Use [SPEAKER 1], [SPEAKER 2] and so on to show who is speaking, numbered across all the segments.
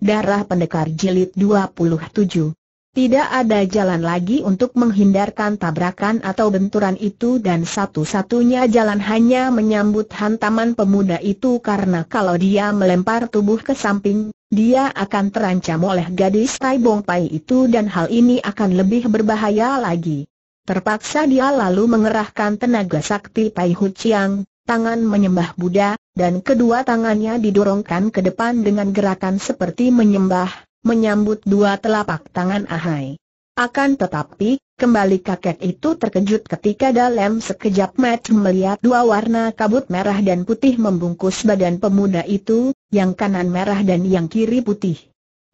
[SPEAKER 1] Darah Pendekar Jilid 27 Tidak ada jalan lagi untuk menghindarkan tabrakan atau benturan itu dan satu-satunya jalan hanya menyambut hantaman pemuda itu karena kalau dia melempar tubuh ke samping, dia akan terancam oleh gadis tai bong Pai itu dan hal ini akan lebih berbahaya lagi. Terpaksa dia lalu mengerahkan tenaga sakti Pai Hu Chiang, tangan menyembah Buddha, dan kedua tangannya didorongkan ke depan dengan gerakan seperti menyembah, menyambut dua telapak tangan Ahai. Akan tetapi, kembali kakek itu terkejut ketika dalam sekejap mat melihat dua warna kabut merah dan putih membungkus badan pemuda itu, yang kanan merah dan yang kiri putih.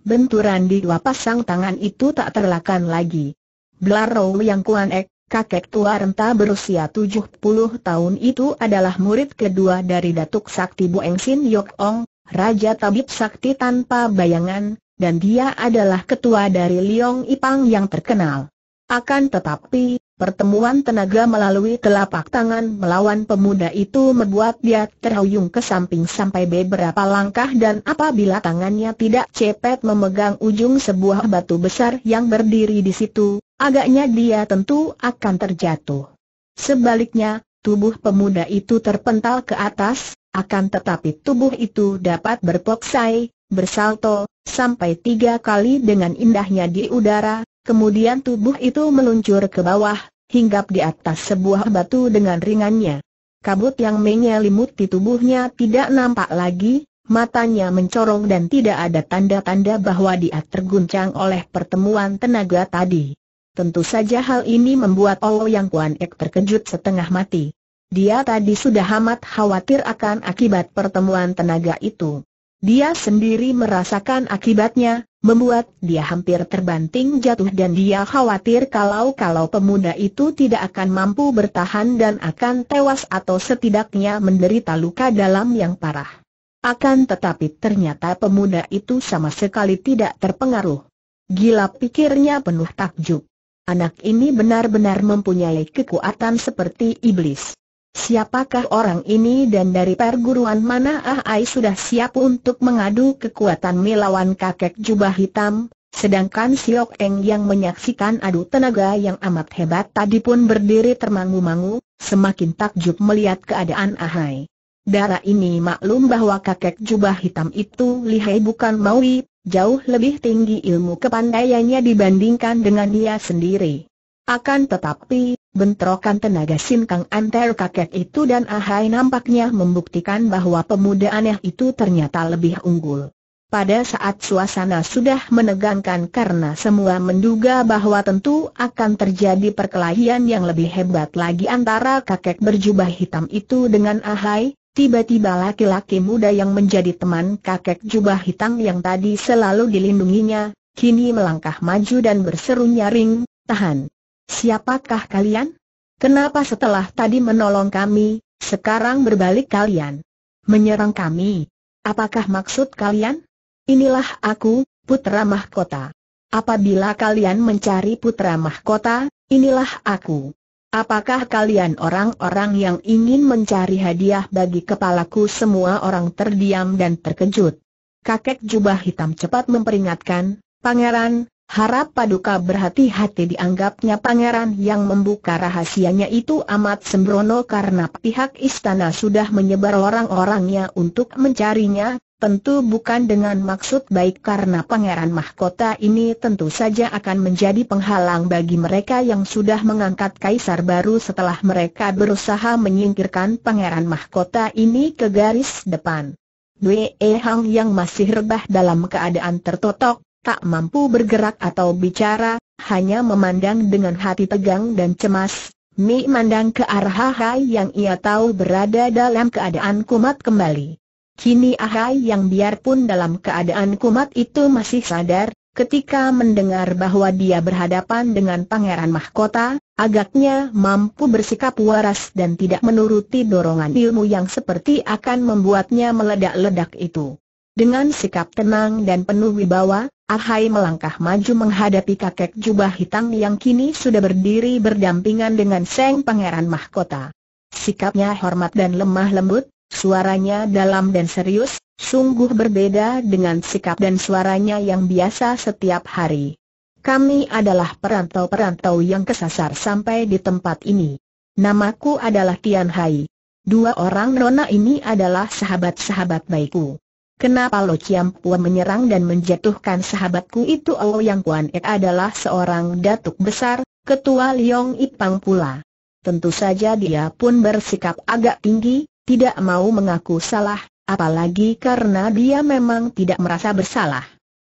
[SPEAKER 1] Benturan di dua pasang tangan itu tak terlakan lagi. Blarow yang kuan ek, kakek tua renta berusia 70 tahun itu adalah murid kedua dari Datuk Sakti Buengsin Sin Yok Ong, Raja Tabib Sakti tanpa bayangan, dan dia adalah ketua dari Liong Ipang yang terkenal. Akan tetapi, pertemuan tenaga melalui telapak tangan melawan pemuda itu membuat dia terhuyung ke samping sampai beberapa langkah dan apabila tangannya tidak cepat memegang ujung sebuah batu besar yang berdiri di situ, Agaknya dia tentu akan terjatuh. Sebaliknya, tubuh pemuda itu terpental ke atas, akan tetapi tubuh itu dapat berpoksai, bersalto, sampai tiga kali dengan indahnya di udara, kemudian tubuh itu meluncur ke bawah, hinggap di atas sebuah batu dengan ringannya. Kabut yang menyelimuti tubuhnya tidak nampak lagi, matanya mencorong dan tidak ada tanda-tanda bahwa dia terguncang oleh pertemuan tenaga tadi. Tentu saja hal ini membuat Olo oh Yang Kuan Ek terkejut setengah mati. Dia tadi sudah amat khawatir akan akibat pertemuan tenaga itu. Dia sendiri merasakan akibatnya, membuat dia hampir terbanting jatuh dan dia khawatir kalau-kalau pemuda itu tidak akan mampu bertahan dan akan tewas atau setidaknya menderita luka dalam yang parah. Akan tetapi ternyata pemuda itu sama sekali tidak terpengaruh. Gila pikirnya penuh takjub. Anak ini benar-benar mempunyai kekuatan seperti iblis. Siapakah orang ini dan dari perguruan mana Ah Ai sudah siap untuk mengadu kekuatan melawan kakek jubah hitam, sedangkan Siok Eng yang menyaksikan adu tenaga yang amat hebat tadi pun berdiri termangu-mangu, semakin takjub melihat keadaan Ah Ai. Darah ini maklum bahwa kakek jubah hitam itu lihai bukan Maui, jauh lebih tinggi ilmu kepandaiannya dibandingkan dengan dia sendiri. Akan tetapi, bentrokan tenaga sinkang antar kakek itu dan Ahai nampaknya membuktikan bahwa pemuda aneh itu ternyata lebih unggul. Pada saat suasana sudah menegangkan karena semua menduga bahwa tentu akan terjadi perkelahian yang lebih hebat lagi antara kakek berjubah hitam itu dengan Ahai, Tiba-tiba laki-laki muda yang menjadi teman kakek jubah hitam yang tadi selalu dilindunginya, kini melangkah maju dan berseru nyaring, tahan. Siapakah kalian? Kenapa setelah tadi menolong kami, sekarang berbalik kalian? Menyerang kami? Apakah maksud kalian? Inilah aku, putra mahkota. Apabila kalian mencari putra mahkota, inilah aku. Apakah kalian orang-orang yang ingin mencari hadiah bagi kepalaku semua orang terdiam dan terkejut? Kakek jubah hitam cepat memperingatkan, Pangeran, harap paduka berhati-hati dianggapnya pangeran yang membuka rahasianya itu amat sembrono karena pihak istana sudah menyebar orang-orangnya untuk mencarinya, tentu bukan dengan maksud baik karena pangeran mahkota ini tentu saja akan menjadi penghalang bagi mereka yang sudah mengangkat kaisar baru setelah mereka berusaha menyingkirkan pangeran mahkota ini ke garis depan. Dwe Hang yang masih rebah dalam keadaan tertotok, tak mampu bergerak atau bicara, hanya memandang dengan hati tegang dan cemas, Mi mandang ke arah Hai yang ia tahu berada dalam keadaan kumat kembali. Kini Ahai yang biarpun dalam keadaan kumat itu masih sadar, ketika mendengar bahwa dia berhadapan dengan Pangeran Mahkota, agaknya mampu bersikap waras dan tidak menuruti dorongan ilmu yang seperti akan membuatnya meledak-ledak itu. Dengan sikap tenang dan penuh wibawa, Ahai melangkah maju menghadapi kakek jubah hitam yang kini sudah berdiri berdampingan dengan Seng Pangeran Mahkota. Sikapnya hormat dan lemah lembut, Suaranya dalam dan serius, sungguh berbeda dengan sikap dan suaranya yang biasa setiap hari. Kami adalah perantau-perantau yang kesasar sampai di tempat ini. Namaku adalah Tian Hai. Dua orang nona ini adalah sahabat-sahabat baikku. Kenapa Lo Chiam Pua menyerang dan menjatuhkan sahabatku itu Yang Kuan Ek adalah seorang datuk besar, ketua Liong Ipang pula. Tentu saja dia pun bersikap agak tinggi, tidak mau mengaku salah, apalagi karena dia memang tidak merasa bersalah.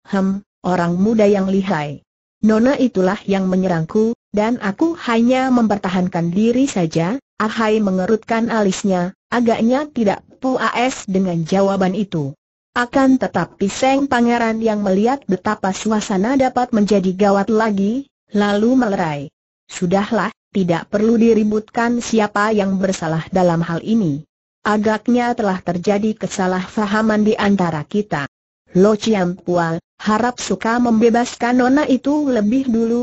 [SPEAKER 1] Hem, orang muda yang lihai. Nona itulah yang menyerangku, dan aku hanya mempertahankan diri saja, Ahai mengerutkan alisnya, agaknya tidak puas dengan jawaban itu. Akan tetapi Seng Pangeran yang melihat betapa suasana dapat menjadi gawat lagi, lalu melerai. Sudahlah, tidak perlu diributkan siapa yang bersalah dalam hal ini. Agaknya telah terjadi kesalahpahaman di antara kita. Lo Chiang Pual, harap suka membebaskan nona itu lebih dulu.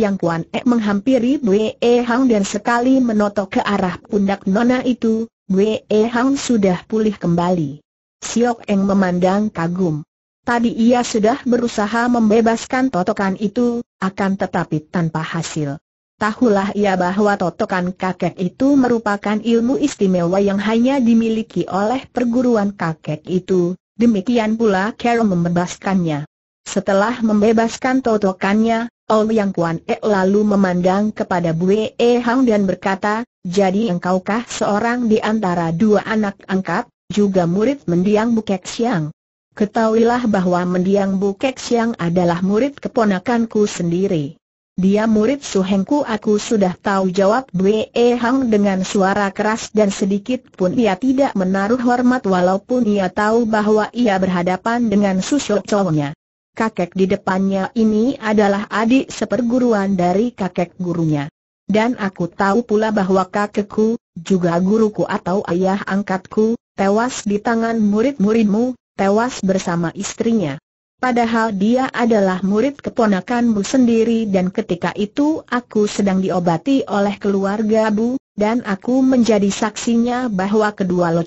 [SPEAKER 1] yang Kuan E menghampiri Wee e Hang dan sekali menotok ke arah pundak nona itu, Wee e Hang sudah pulih kembali. Siok Eng memandang kagum. Tadi ia sudah berusaha membebaskan totokan itu, akan tetapi tanpa hasil. Tahulah ia bahwa totokan kakek itu merupakan ilmu istimewa yang hanya dimiliki oleh perguruan kakek itu, demikian pula Carol membebaskannya. Setelah membebaskan totokannya, Ol Yang Kuan E lalu memandang kepada Bue E Hang dan berkata, Jadi engkaukah seorang di antara dua anak angkat, juga murid mendiang Bukek Siang? Ketahuilah bahwa mendiang Bukek Siang adalah murid keponakanku sendiri. Dia murid Suhengku aku sudah tahu jawab Bwe Hang dengan suara keras dan sedikit pun ia tidak menaruh hormat walaupun ia tahu bahwa ia berhadapan dengan susuk cowoknya. Kakek di depannya ini adalah adik seperguruan dari kakek gurunya. Dan aku tahu pula bahwa kakekku, juga guruku atau ayah angkatku, tewas di tangan murid-muridmu, tewas bersama istrinya. Padahal dia adalah murid keponakanmu sendiri dan ketika itu aku sedang diobati oleh keluarga Bu, dan aku menjadi saksinya bahwa kedua Lo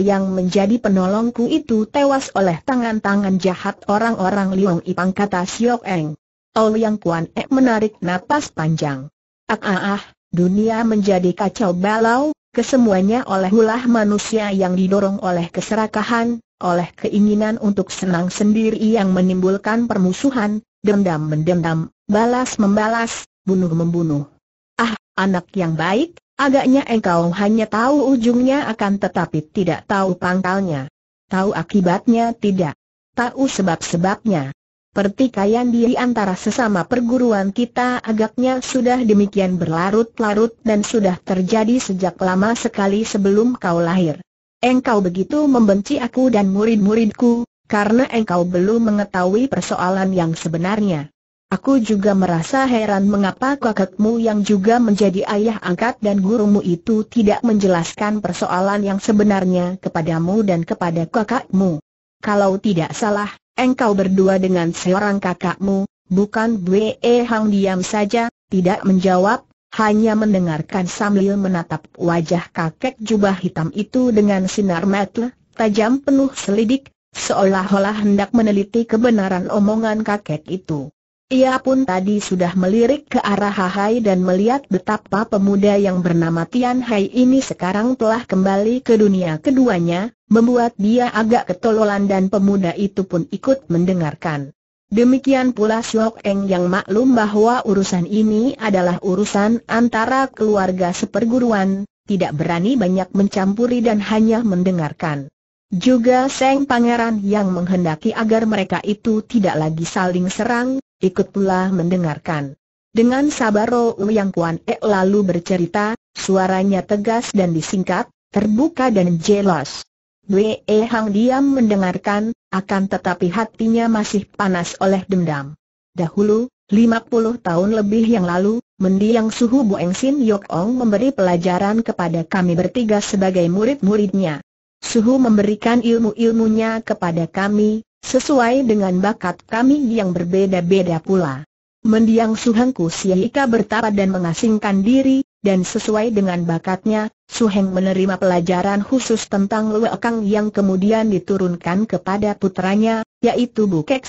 [SPEAKER 1] yang menjadi penolongku itu tewas oleh tangan-tangan jahat orang-orang Liong Ipang kata Siok Eng. Oh Yang Kuan Ek menarik napas panjang. Ah ah ah, dunia menjadi kacau balau, kesemuanya oleh ulah manusia yang didorong oleh keserakahan, oleh keinginan untuk senang sendiri yang menimbulkan permusuhan, dendam mendendam, balas membalas, bunuh membunuh. Ah, anak yang baik, agaknya engkau hanya tahu ujungnya akan tetapi tidak tahu pangkalnya. Tahu akibatnya tidak. Tahu sebab-sebabnya. Pertikaian di antara sesama perguruan kita agaknya sudah demikian berlarut-larut dan sudah terjadi sejak lama sekali sebelum kau lahir. Engkau begitu membenci aku dan murid-muridku, karena engkau belum mengetahui persoalan yang sebenarnya. Aku juga merasa heran mengapa kakakmu yang juga menjadi ayah angkat dan gurumu itu tidak menjelaskan persoalan yang sebenarnya kepadamu dan kepada kakakmu. Kalau tidak salah, engkau berdua dengan seorang kakakmu, bukan Bwe Hang diam saja, tidak menjawab, hanya mendengarkan sambil menatap wajah kakek jubah hitam itu dengan sinar mata, tajam penuh selidik, seolah-olah hendak meneliti kebenaran omongan kakek itu. Ia pun tadi sudah melirik ke arah Hai dan melihat betapa pemuda yang bernama Tian Hai ini sekarang telah kembali ke dunia keduanya, membuat dia agak ketololan dan pemuda itu pun ikut mendengarkan. Demikian pula Siok Eng yang maklum bahwa urusan ini adalah urusan antara keluarga seperguruan, tidak berani banyak mencampuri dan hanya mendengarkan. Juga Seng Pangeran yang menghendaki agar mereka itu tidak lagi saling serang, ikut pula mendengarkan. Dengan sabar Yang Kuan Ek lalu bercerita, suaranya tegas dan disingkat, terbuka dan jelas. Wee Hang diam mendengarkan, akan tetapi hatinya masih panas oleh dendam. Dahulu, 50 tahun lebih yang lalu, mendiang suhu Boeng Sin Yok Ong memberi pelajaran kepada kami bertiga sebagai murid-muridnya. Suhu memberikan ilmu-ilmunya kepada kami, Sesuai dengan bakat kami yang berbeda-beda pula. Mendiang Suhengku Siaika bertapa dan mengasingkan diri, dan sesuai dengan bakatnya, Suheng menerima pelajaran khusus tentang Luekang yang kemudian diturunkan kepada putranya, yaitu Bu Kek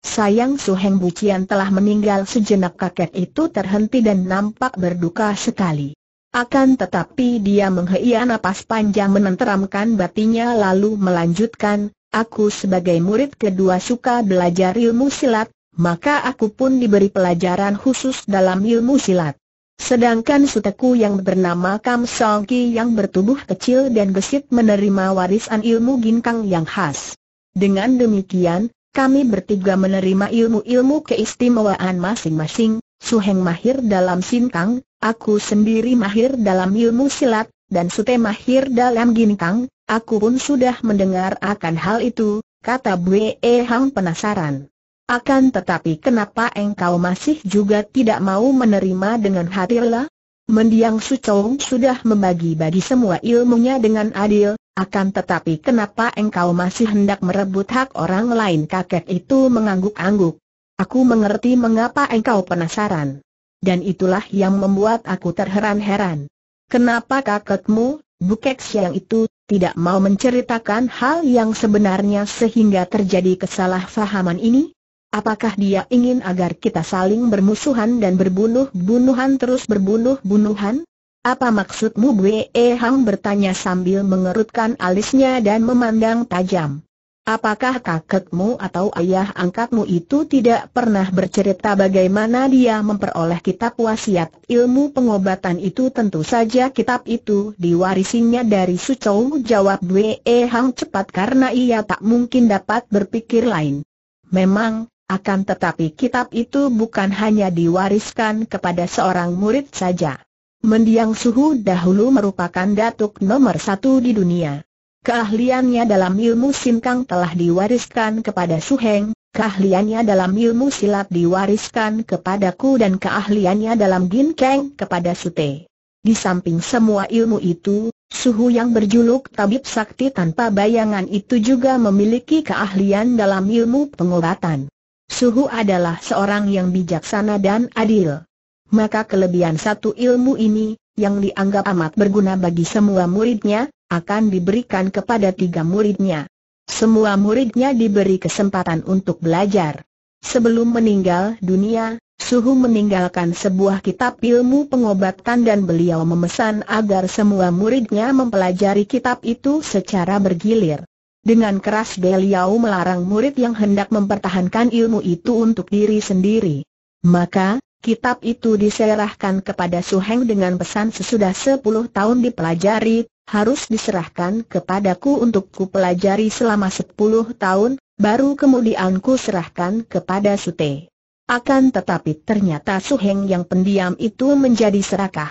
[SPEAKER 1] Sayang Suheng Bucian telah meninggal sejenak kakek itu terhenti dan nampak berduka sekali. Akan tetapi dia menghela napas panjang menenteramkan batinya lalu melanjutkan, Aku sebagai murid kedua suka belajar ilmu silat, maka aku pun diberi pelajaran khusus dalam ilmu silat. Sedangkan suteku yang bernama Kam Song yang bertubuh kecil dan gesit menerima warisan ilmu ginkang yang khas. Dengan demikian, kami bertiga menerima ilmu-ilmu keistimewaan masing-masing, Suheng mahir dalam sinkang, aku sendiri mahir dalam ilmu silat, dan Sute mahir dalam gintang, aku pun sudah mendengar akan hal itu, kata Bwe Hang penasaran. Akan tetapi kenapa engkau masih juga tidak mau menerima dengan hati rela? Mendiang Sucong sudah membagi-bagi semua ilmunya dengan adil, akan tetapi kenapa engkau masih hendak merebut hak orang lain kakek itu mengangguk-angguk. Aku mengerti mengapa engkau penasaran. Dan itulah yang membuat aku terheran-heran. Kenapa kakekmu, Bukek Siang itu, tidak mau menceritakan hal yang sebenarnya sehingga terjadi kesalahpahaman ini? Apakah dia ingin agar kita saling bermusuhan dan berbunuh-bunuhan terus berbunuh-bunuhan? Apa maksudmu Bwe Hang bertanya sambil mengerutkan alisnya dan memandang tajam. Apakah kakekmu atau ayah angkatmu itu tidak pernah bercerita bagaimana dia memperoleh kitab wasiat ilmu pengobatan itu? Tentu saja kitab itu diwarisinya dari Sucou jawab Wei Hang cepat karena ia tak mungkin dapat berpikir lain. Memang, akan tetapi kitab itu bukan hanya diwariskan kepada seorang murid saja. Mendiang Suhu dahulu merupakan datuk nomor satu di dunia. Keahliannya dalam ilmu sinkang telah diwariskan kepada Su Heng, keahliannya dalam ilmu silat diwariskan kepadaku dan keahliannya dalam ginkeng kepada Sute. Di samping semua ilmu itu, Suhu yang berjuluk tabib sakti tanpa bayangan itu juga memiliki keahlian dalam ilmu pengobatan. Suhu adalah seorang yang bijaksana dan adil. Maka kelebihan satu ilmu ini, yang dianggap amat berguna bagi semua muridnya, akan diberikan kepada tiga muridnya. Semua muridnya diberi kesempatan untuk belajar. Sebelum meninggal dunia, Suhu meninggalkan sebuah kitab ilmu pengobatan dan beliau memesan agar semua muridnya mempelajari kitab itu secara bergilir. Dengan keras beliau melarang murid yang hendak mempertahankan ilmu itu untuk diri sendiri. Maka, kitab itu diserahkan kepada Suheng dengan pesan sesudah 10 tahun dipelajari, harus diserahkan kepadaku untuk ku pelajari selama 10 tahun, baru kemudian ku serahkan kepada Sute. Akan tetapi ternyata Suheng yang pendiam itu menjadi serakah.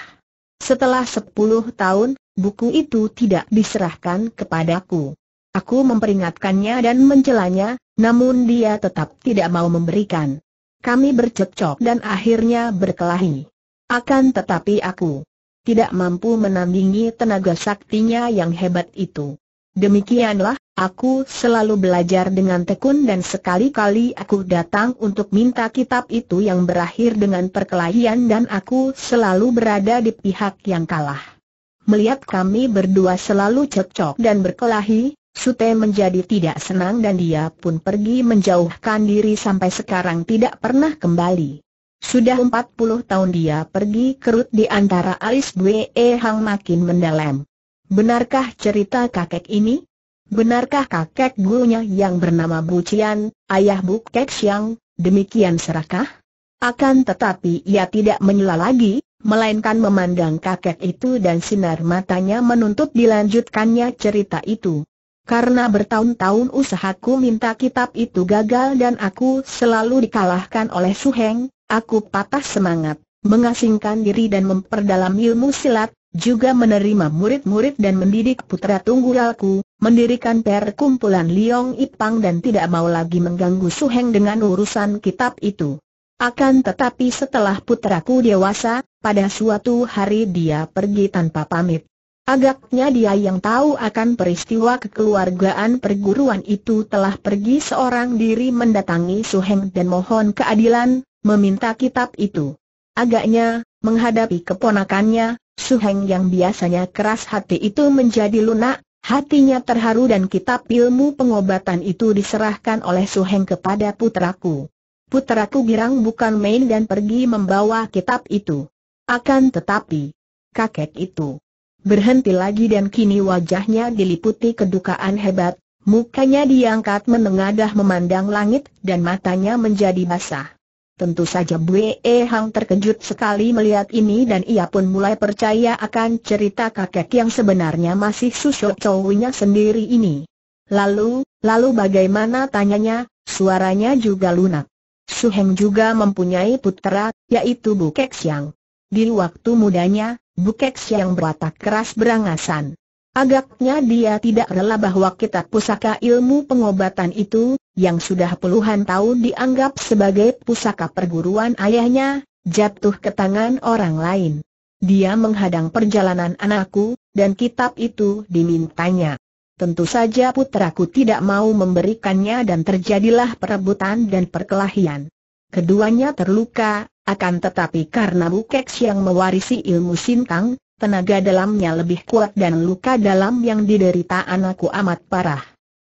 [SPEAKER 1] Setelah 10 tahun, buku itu tidak diserahkan kepadaku. Aku memperingatkannya dan mencelanya, namun dia tetap tidak mau memberikan. Kami bercekcok dan akhirnya berkelahi. Akan tetapi aku tidak mampu menandingi tenaga saktinya yang hebat itu. Demikianlah, aku selalu belajar dengan tekun dan sekali-kali aku datang untuk minta kitab itu yang berakhir dengan perkelahian dan aku selalu berada di pihak yang kalah. Melihat kami berdua selalu cekcok dan berkelahi, Sute menjadi tidak senang dan dia pun pergi menjauhkan diri sampai sekarang tidak pernah kembali. Sudah 40 tahun dia pergi kerut di antara alis E Hang makin mendalam. Benarkah cerita kakek ini? Benarkah kakek gurunya yang bernama Bu Cian, ayah Bu Kek Siang, demikian serakah? Akan tetapi ia tidak menyela lagi, melainkan memandang kakek itu dan sinar matanya menuntut dilanjutkannya cerita itu karena bertahun-tahun usahaku minta kitab itu gagal dan aku selalu dikalahkan oleh Su Heng, aku patah semangat, mengasingkan diri dan memperdalam ilmu silat, juga menerima murid-murid dan mendidik putra tunggalku, mendirikan perkumpulan Liong Ipang dan tidak mau lagi mengganggu Su Heng dengan urusan kitab itu. Akan tetapi setelah putraku dewasa, pada suatu hari dia pergi tanpa pamit. Agaknya dia yang tahu akan peristiwa kekeluargaan perguruan itu telah pergi seorang diri mendatangi Suheng dan mohon keadilan, meminta kitab itu. Agaknya, menghadapi keponakannya, Suheng yang biasanya keras hati itu menjadi lunak, hatinya terharu dan kitab ilmu pengobatan itu diserahkan oleh Suheng kepada putraku. Putraku girang bukan main dan pergi membawa kitab itu. Akan tetapi, kakek itu Berhenti lagi dan kini wajahnya diliputi kedukaan hebat, mukanya diangkat menengadah memandang langit dan matanya menjadi basah. Tentu saja E Hang terkejut sekali melihat ini dan ia pun mulai percaya akan cerita kakek yang sebenarnya masih susu cowoknya sendiri ini. Lalu, lalu bagaimana tanyanya, suaranya juga lunak. Su Heng juga mempunyai putera, yaitu Bu Kek Siang. Di waktu mudanya, Bukek yang berwatak keras berangasan. Agaknya dia tidak rela bahwa kitab pusaka ilmu pengobatan itu, yang sudah puluhan tahun dianggap sebagai pusaka perguruan ayahnya, jatuh ke tangan orang lain. Dia menghadang perjalanan anakku, dan kitab itu dimintanya. Tentu saja putraku tidak mau memberikannya dan terjadilah perebutan dan perkelahian. Keduanya terluka, akan tetapi karena Bukeks yang mewarisi ilmu sintang, tenaga dalamnya lebih kuat dan luka dalam yang diderita anakku amat parah.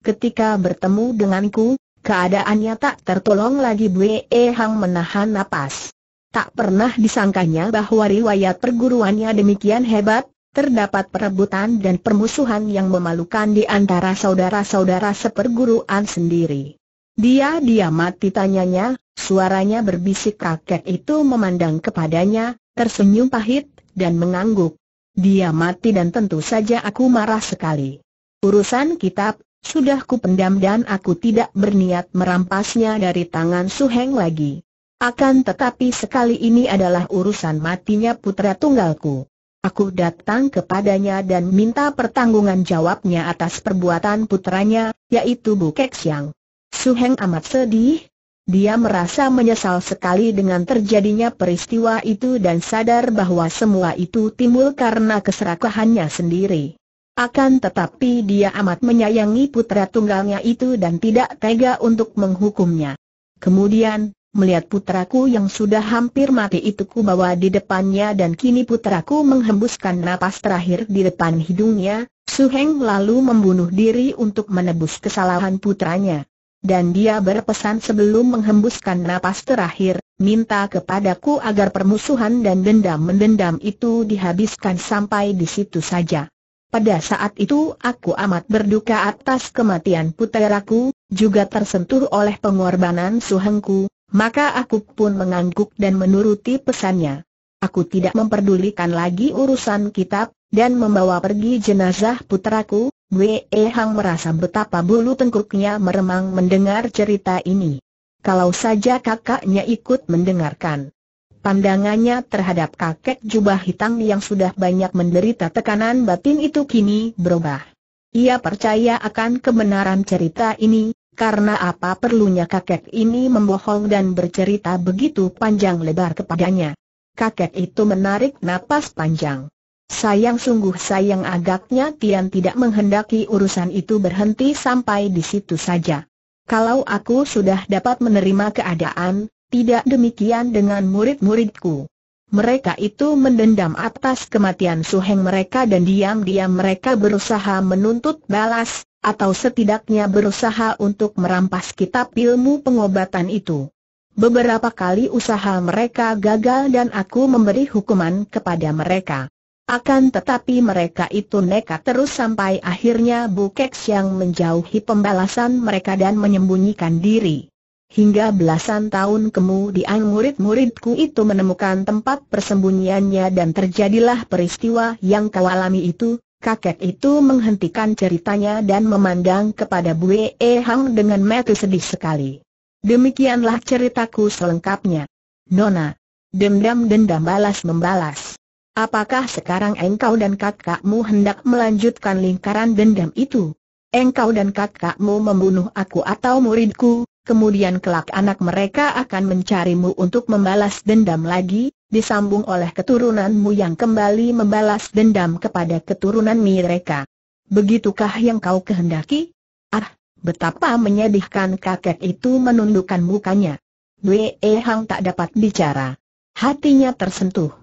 [SPEAKER 1] Ketika bertemu denganku, keadaannya tak tertolong lagi Bwe Hang menahan napas. Tak pernah disangkanya bahwa riwayat perguruannya demikian hebat, terdapat perebutan dan permusuhan yang memalukan di antara saudara-saudara seperguruan sendiri. Dia dia mati tanyanya, Suaranya berbisik kakek itu memandang kepadanya, tersenyum pahit, dan mengangguk. Dia mati dan tentu saja aku marah sekali. Urusan kitab, sudah ku pendam dan aku tidak berniat merampasnya dari tangan Suheng lagi. Akan tetapi sekali ini adalah urusan matinya putra tunggalku. Aku datang kepadanya dan minta pertanggungan jawabnya atas perbuatan putranya, yaitu Bu Kek Siang. Suheng amat sedih, dia merasa menyesal sekali dengan terjadinya peristiwa itu dan sadar bahwa semua itu timbul karena keserakahannya sendiri. Akan tetapi dia amat menyayangi putra tunggalnya itu dan tidak tega untuk menghukumnya. Kemudian, melihat putraku yang sudah hampir mati itu ku bawa di depannya dan kini putraku menghembuskan napas terakhir di depan hidungnya, Su Heng lalu membunuh diri untuk menebus kesalahan putranya dan dia berpesan sebelum menghembuskan napas terakhir, minta kepadaku agar permusuhan dan dendam-mendendam itu dihabiskan sampai di situ saja. Pada saat itu aku amat berduka atas kematian puteraku, juga tersentuh oleh pengorbanan suhengku, maka aku pun mengangguk dan menuruti pesannya. Aku tidak memperdulikan lagi urusan kitab, dan membawa pergi jenazah puteraku, Wei Hang merasa betapa bulu tengkuknya meremang mendengar cerita ini. Kalau saja kakaknya ikut mendengarkan. Pandangannya terhadap kakek jubah hitam yang sudah banyak menderita tekanan batin itu kini berubah. Ia percaya akan kebenaran cerita ini, karena apa perlunya kakek ini membohong dan bercerita begitu panjang lebar kepadanya. Kakek itu menarik napas panjang. Sayang sungguh sayang agaknya Tian tidak menghendaki urusan itu berhenti sampai di situ saja. Kalau aku sudah dapat menerima keadaan, tidak demikian dengan murid-muridku. Mereka itu mendendam atas kematian suheng mereka dan diam-diam mereka berusaha menuntut balas, atau setidaknya berusaha untuk merampas kitab ilmu pengobatan itu. Beberapa kali usaha mereka gagal dan aku memberi hukuman kepada mereka. Akan tetapi mereka itu nekat terus sampai akhirnya bukeks yang menjauhi pembalasan mereka dan menyembunyikan diri. Hingga belasan tahun kemudian murid-muridku itu menemukan tempat persembunyiannya dan terjadilah peristiwa yang kau alami itu, kakek itu menghentikan ceritanya dan memandang kepada Bue e Hang dengan mata sedih sekali. Demikianlah ceritaku selengkapnya. Nona, dendam-dendam balas-membalas. Apakah sekarang engkau dan kakakmu hendak melanjutkan lingkaran dendam itu? Engkau dan kakakmu membunuh aku atau muridku, kemudian kelak anak mereka akan mencarimu untuk membalas dendam lagi, disambung oleh keturunanmu yang kembali membalas dendam kepada keturunan mereka. Begitukah yang kau kehendaki? Ah, betapa menyedihkan kakek itu menundukkan mukanya. Wei Hang tak dapat bicara. Hatinya tersentuh.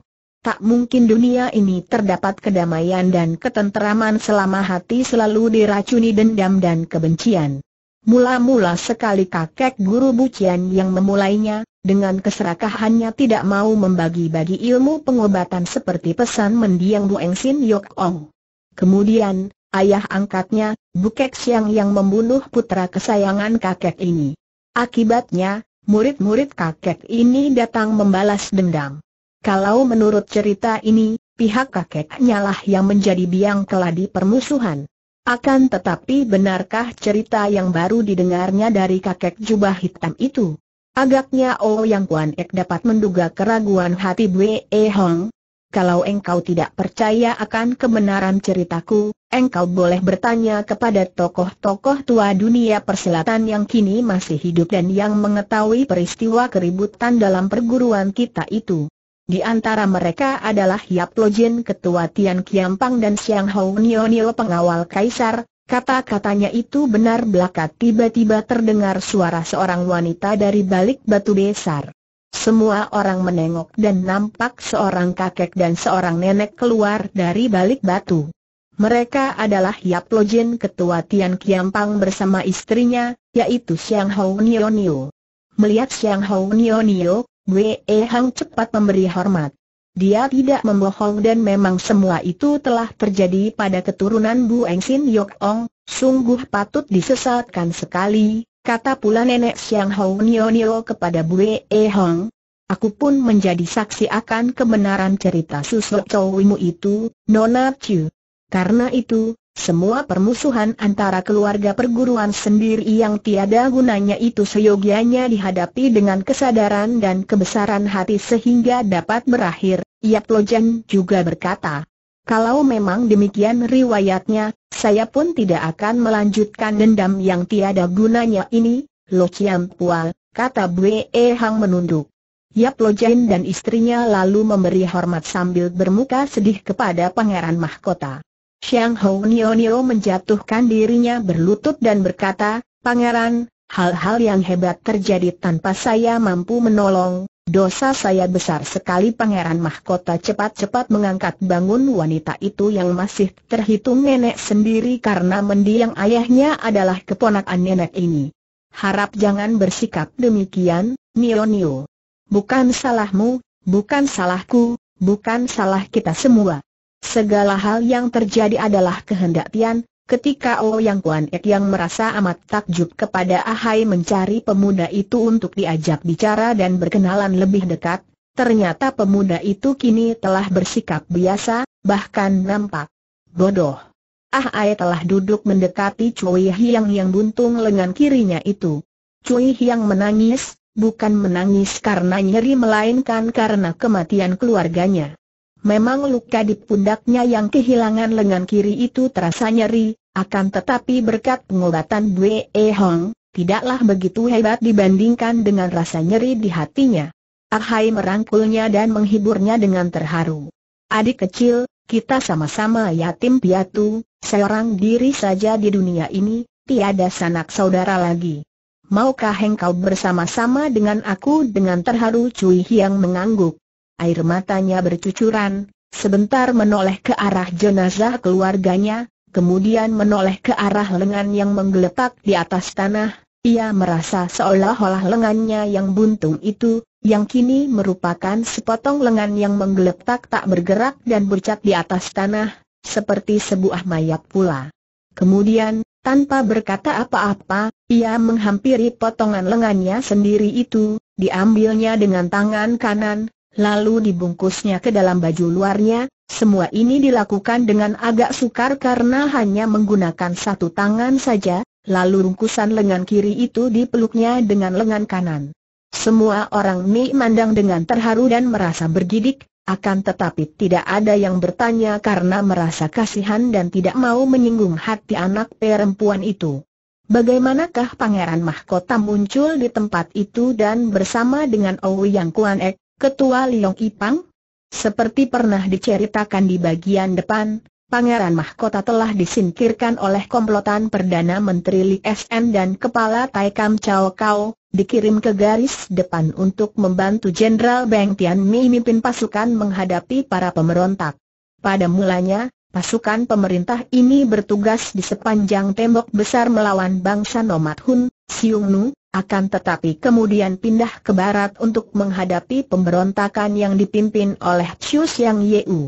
[SPEAKER 1] Tak mungkin dunia ini terdapat kedamaian dan ketenteraman selama hati selalu diracuni dendam dan kebencian. Mula-mula sekali kakek guru Bucian yang memulainya, dengan keserakahannya tidak mau membagi-bagi ilmu pengobatan seperti pesan mendiang Bu Sin Yok Ong. Kemudian, ayah angkatnya, Bukek Siang yang membunuh putra kesayangan kakek ini. Akibatnya, murid-murid kakek ini datang membalas dendam. Kalau menurut cerita ini, pihak kakeknya lah yang menjadi biang keladi permusuhan. Akan tetapi benarkah cerita yang baru didengarnya dari kakek jubah hitam itu? Agaknya Oh Yang Kuan Ek dapat menduga keraguan hati Bwe e Hong. Kalau engkau tidak percaya akan kebenaran ceritaku, engkau boleh bertanya kepada tokoh-tokoh tua dunia Perselatan yang kini masih hidup dan yang mengetahui peristiwa keributan dalam perguruan kita itu. Di antara mereka adalah Yap Lojin ketua Tian Kiampang dan Xiang Hou Nionil pengawal kaisar, Kata-katanya itu benar belaka tiba-tiba terdengar suara seorang wanita dari balik batu besar. Semua orang menengok dan nampak seorang kakek dan seorang nenek keluar dari balik batu. Mereka adalah Yap Lojin ketua Tian Kiampang bersama istrinya, yaitu Siang Hou Nio Nio. Melihat Siang Hou Nio Nio, Wei Hang cepat memberi hormat. Dia tidak membohong dan memang semua itu telah terjadi pada keturunan Bu Engsin Yok Ong, sungguh patut disesatkan sekali, kata pula nenek Siang Hou Nio Nio kepada Bu E Hang. Aku pun menjadi saksi akan kebenaran cerita susuk cowimu itu, Nona Chu. Karena itu, semua permusuhan antara keluarga perguruan sendiri yang tiada gunanya itu seyogianya dihadapi dengan kesadaran dan kebesaran hati sehingga dapat berakhir, Yap Lojan juga berkata. Kalau memang demikian riwayatnya, saya pun tidak akan melanjutkan dendam yang tiada gunanya ini, Lo Chiam Pual, kata Bwe Hang menunduk. Yap Lojan dan istrinya lalu memberi hormat sambil bermuka sedih kepada Pangeran Mahkota. Xiang Hou Nio Nio menjatuhkan dirinya berlutut dan berkata, Pangeran, hal-hal yang hebat terjadi tanpa saya mampu menolong, dosa saya besar sekali Pangeran Mahkota cepat-cepat mengangkat bangun wanita itu yang masih terhitung nenek sendiri karena mendiang ayahnya adalah keponakan nenek ini. Harap jangan bersikap demikian, Nio Nio. Bukan salahmu, bukan salahku, bukan salah kita semua. Segala hal yang terjadi adalah kehendak Tian, ketika Ouyang oh Kuan Ek yang merasa amat takjub kepada Ahai mencari pemuda itu untuk diajak bicara dan berkenalan lebih dekat, ternyata pemuda itu kini telah bersikap biasa, bahkan nampak bodoh. Ah, Ahai telah duduk mendekati Cui Hiang yang buntung lengan kirinya itu. Cui Hiang menangis, bukan menangis karena nyeri melainkan karena kematian keluarganya. Memang luka di pundaknya yang kehilangan lengan kiri itu terasa nyeri, akan tetapi berkat pengobatan Dwe E Hong, tidaklah begitu hebat dibandingkan dengan rasa nyeri di hatinya. Akhaim merangkulnya dan menghiburnya dengan terharu. Adik kecil, kita sama-sama yatim piatu, seorang diri saja di dunia ini, tiada sanak saudara lagi. Maukah engkau bersama-sama dengan aku dengan terharu Cui Hiang mengangguk? air matanya bercucuran, sebentar menoleh ke arah jenazah keluarganya, kemudian menoleh ke arah lengan yang menggeletak di atas tanah, ia merasa seolah-olah lengannya yang buntung itu, yang kini merupakan sepotong lengan yang menggeletak tak bergerak dan bercat di atas tanah, seperti sebuah mayat pula. Kemudian, tanpa berkata apa-apa, ia menghampiri potongan lengannya sendiri itu, diambilnya dengan tangan kanan, lalu dibungkusnya ke dalam baju luarnya, semua ini dilakukan dengan agak sukar karena hanya menggunakan satu tangan saja, lalu rungkusan lengan kiri itu dipeluknya dengan lengan kanan. Semua orang Mei mandang dengan terharu dan merasa bergidik, akan tetapi tidak ada yang bertanya karena merasa kasihan dan tidak mau menyinggung hati anak perempuan itu. Bagaimanakah Pangeran Mahkota muncul di tempat itu dan bersama dengan Ouyang Yang Kuan Ek, Ketua Liong Ipang? Seperti pernah diceritakan di bagian depan, Pangeran Mahkota telah disingkirkan oleh komplotan Perdana Menteri Li SN dan Kepala Taikam Chao Kao, dikirim ke garis depan untuk membantu Jenderal Beng Tian memimpin pasukan menghadapi para pemberontak. Pada mulanya, pasukan pemerintah ini bertugas di sepanjang tembok besar melawan bangsa Nomad Hun, Siungnu akan tetapi kemudian pindah ke barat untuk menghadapi pemberontakan yang dipimpin oleh Chiu Yang Yeu.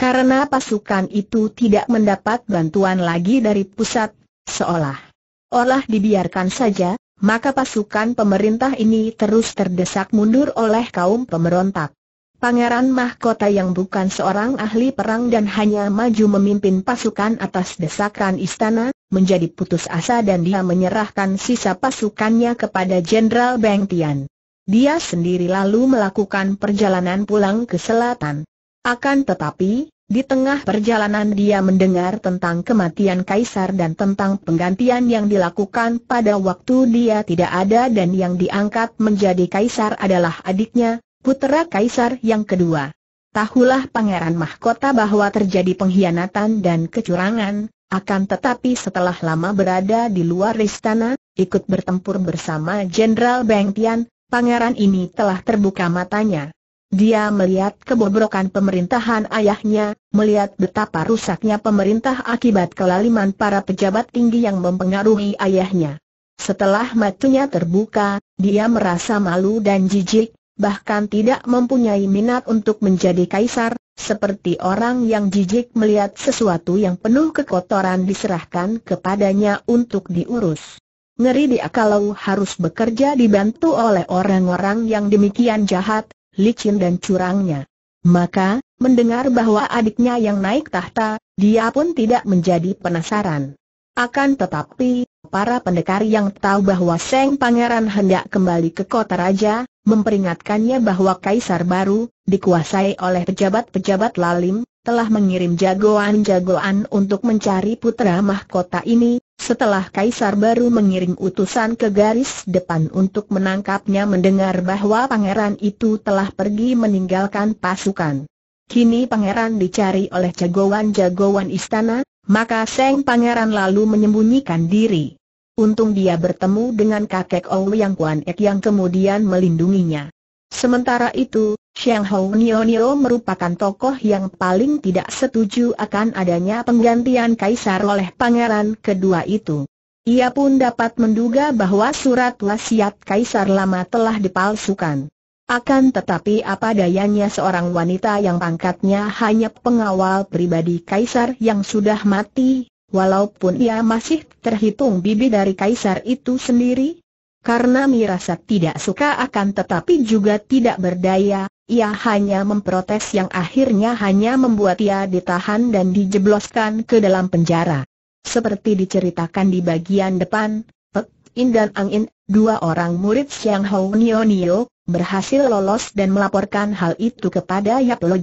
[SPEAKER 1] Karena pasukan itu tidak mendapat bantuan lagi dari pusat, seolah olah dibiarkan saja, maka pasukan pemerintah ini terus terdesak mundur oleh kaum pemberontak. Pangeran Mahkota yang bukan seorang ahli perang dan hanya maju memimpin pasukan atas desakan istana, menjadi putus asa dan dia menyerahkan sisa pasukannya kepada Jenderal Beng Tian. Dia sendiri lalu melakukan perjalanan pulang ke selatan. Akan tetapi, di tengah perjalanan dia mendengar tentang kematian Kaisar dan tentang penggantian yang dilakukan pada waktu dia tidak ada dan yang diangkat menjadi Kaisar adalah adiknya, putera Kaisar yang kedua. Tahulah Pangeran Mahkota bahwa terjadi pengkhianatan dan kecurangan, akan tetapi setelah lama berada di luar istana, ikut bertempur bersama Jenderal Beng Tian, pangeran ini telah terbuka matanya. Dia melihat kebobrokan pemerintahan ayahnya, melihat betapa rusaknya pemerintah akibat kelaliman para pejabat tinggi yang mempengaruhi ayahnya. Setelah matunya terbuka, dia merasa malu dan jijik, bahkan tidak mempunyai minat untuk menjadi kaisar, seperti orang yang jijik melihat sesuatu yang penuh kekotoran diserahkan kepadanya untuk diurus. Ngeri dia kalau harus bekerja dibantu oleh orang-orang yang demikian jahat, licin dan curangnya. Maka, mendengar bahwa adiknya yang naik tahta, dia pun tidak menjadi penasaran. Akan tetapi, para pendekar yang tahu bahwa Seng Pangeran hendak kembali ke kota raja, memperingatkannya bahwa kaisar baru, dikuasai oleh pejabat-pejabat lalim, telah mengirim jagoan-jagoan untuk mencari putra mahkota ini, setelah kaisar baru mengirim utusan ke garis depan untuk menangkapnya mendengar bahwa pangeran itu telah pergi meninggalkan pasukan. Kini pangeran dicari oleh jagoan-jagoan istana, maka Seng Pangeran lalu menyembunyikan diri. Untung dia bertemu dengan kakek Ong Yang Kuan Ek yang kemudian melindunginya. Sementara itu, Xiang Hou Nio Nio merupakan tokoh yang paling tidak setuju akan adanya penggantian kaisar oleh pangeran kedua itu. Ia pun dapat menduga bahwa surat wasiat kaisar lama telah dipalsukan. Akan tetapi apa dayanya seorang wanita yang pangkatnya hanya pengawal pribadi kaisar yang sudah mati, walaupun ia masih terhitung bibi dari kaisar itu sendiri? Karena Mirasa tidak suka akan tetapi juga tidak berdaya, ia hanya memprotes yang akhirnya hanya membuat ia ditahan dan dijebloskan ke dalam penjara. Seperti diceritakan di bagian depan, Pek In dan Ang dua orang murid Xiang Hou Nio Nio, berhasil lolos dan melaporkan hal itu kepada Yap Lo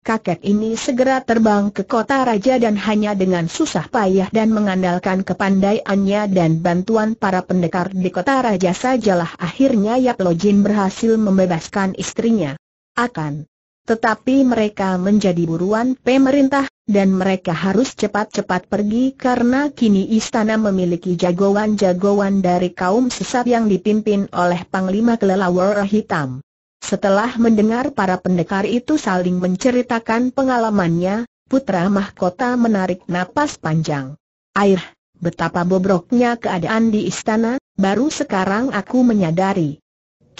[SPEAKER 1] Kakek ini segera terbang ke kota raja dan hanya dengan susah payah dan mengandalkan kepandaiannya dan bantuan para pendekar di kota raja sajalah akhirnya Yap Lo berhasil membebaskan istrinya. Akan tetapi mereka menjadi buruan pemerintah dan mereka harus cepat-cepat pergi karena kini istana memiliki jagoan-jagoan dari kaum sesat yang dipimpin oleh Panglima Kelelawar Hitam. Setelah mendengar para pendekar itu saling menceritakan pengalamannya, putra mahkota menarik napas panjang. Air, betapa bobroknya keadaan di istana, baru sekarang aku menyadari.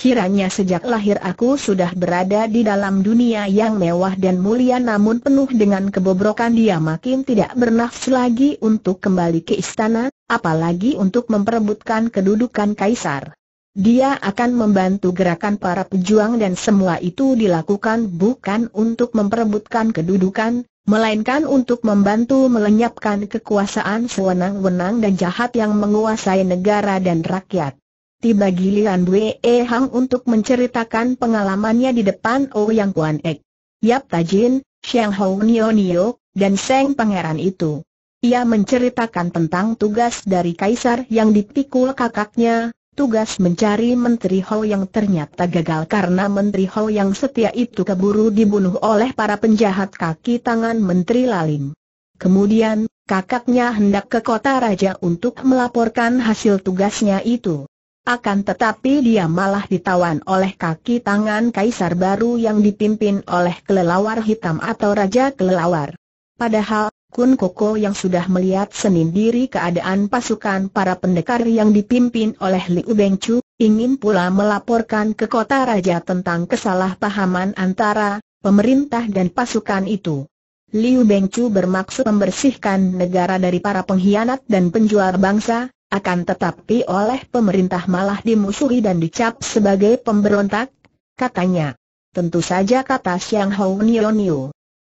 [SPEAKER 1] Kiranya sejak lahir aku sudah berada di dalam dunia yang mewah dan mulia namun penuh dengan kebobrokan dia makin tidak bernafs lagi untuk kembali ke istana, apalagi untuk memperebutkan kedudukan kaisar. Dia akan membantu gerakan para pejuang dan semua itu dilakukan bukan untuk memperebutkan kedudukan, melainkan untuk membantu melenyapkan kekuasaan sewenang-wenang dan jahat yang menguasai negara dan rakyat tiba giliran Wei Hang untuk menceritakan pengalamannya di depan Ouyang oh Kuan Ek. Yap Tajin, Xiang Hou Nio Nio, dan Seng Pangeran itu. Ia menceritakan tentang tugas dari Kaisar yang dipikul kakaknya, tugas mencari Menteri Hou yang ternyata gagal karena Menteri Hou yang setia itu keburu dibunuh oleh para penjahat kaki tangan Menteri Lalim. Kemudian, kakaknya hendak ke kota raja untuk melaporkan hasil tugasnya itu. Akan tetapi dia malah ditawan oleh kaki tangan kaisar baru yang dipimpin oleh kelelawar hitam atau raja kelelawar. Padahal, Kun Koko yang sudah melihat sendiri keadaan pasukan para pendekar yang dipimpin oleh Liu Bengcu, ingin pula melaporkan ke kota raja tentang kesalahpahaman antara pemerintah dan pasukan itu. Liu Bengcu bermaksud membersihkan negara dari para pengkhianat dan penjual bangsa, akan tetapi oleh pemerintah malah dimusuhi dan dicap sebagai pemberontak, katanya. Tentu saja kata Siang Hou Nio Nio.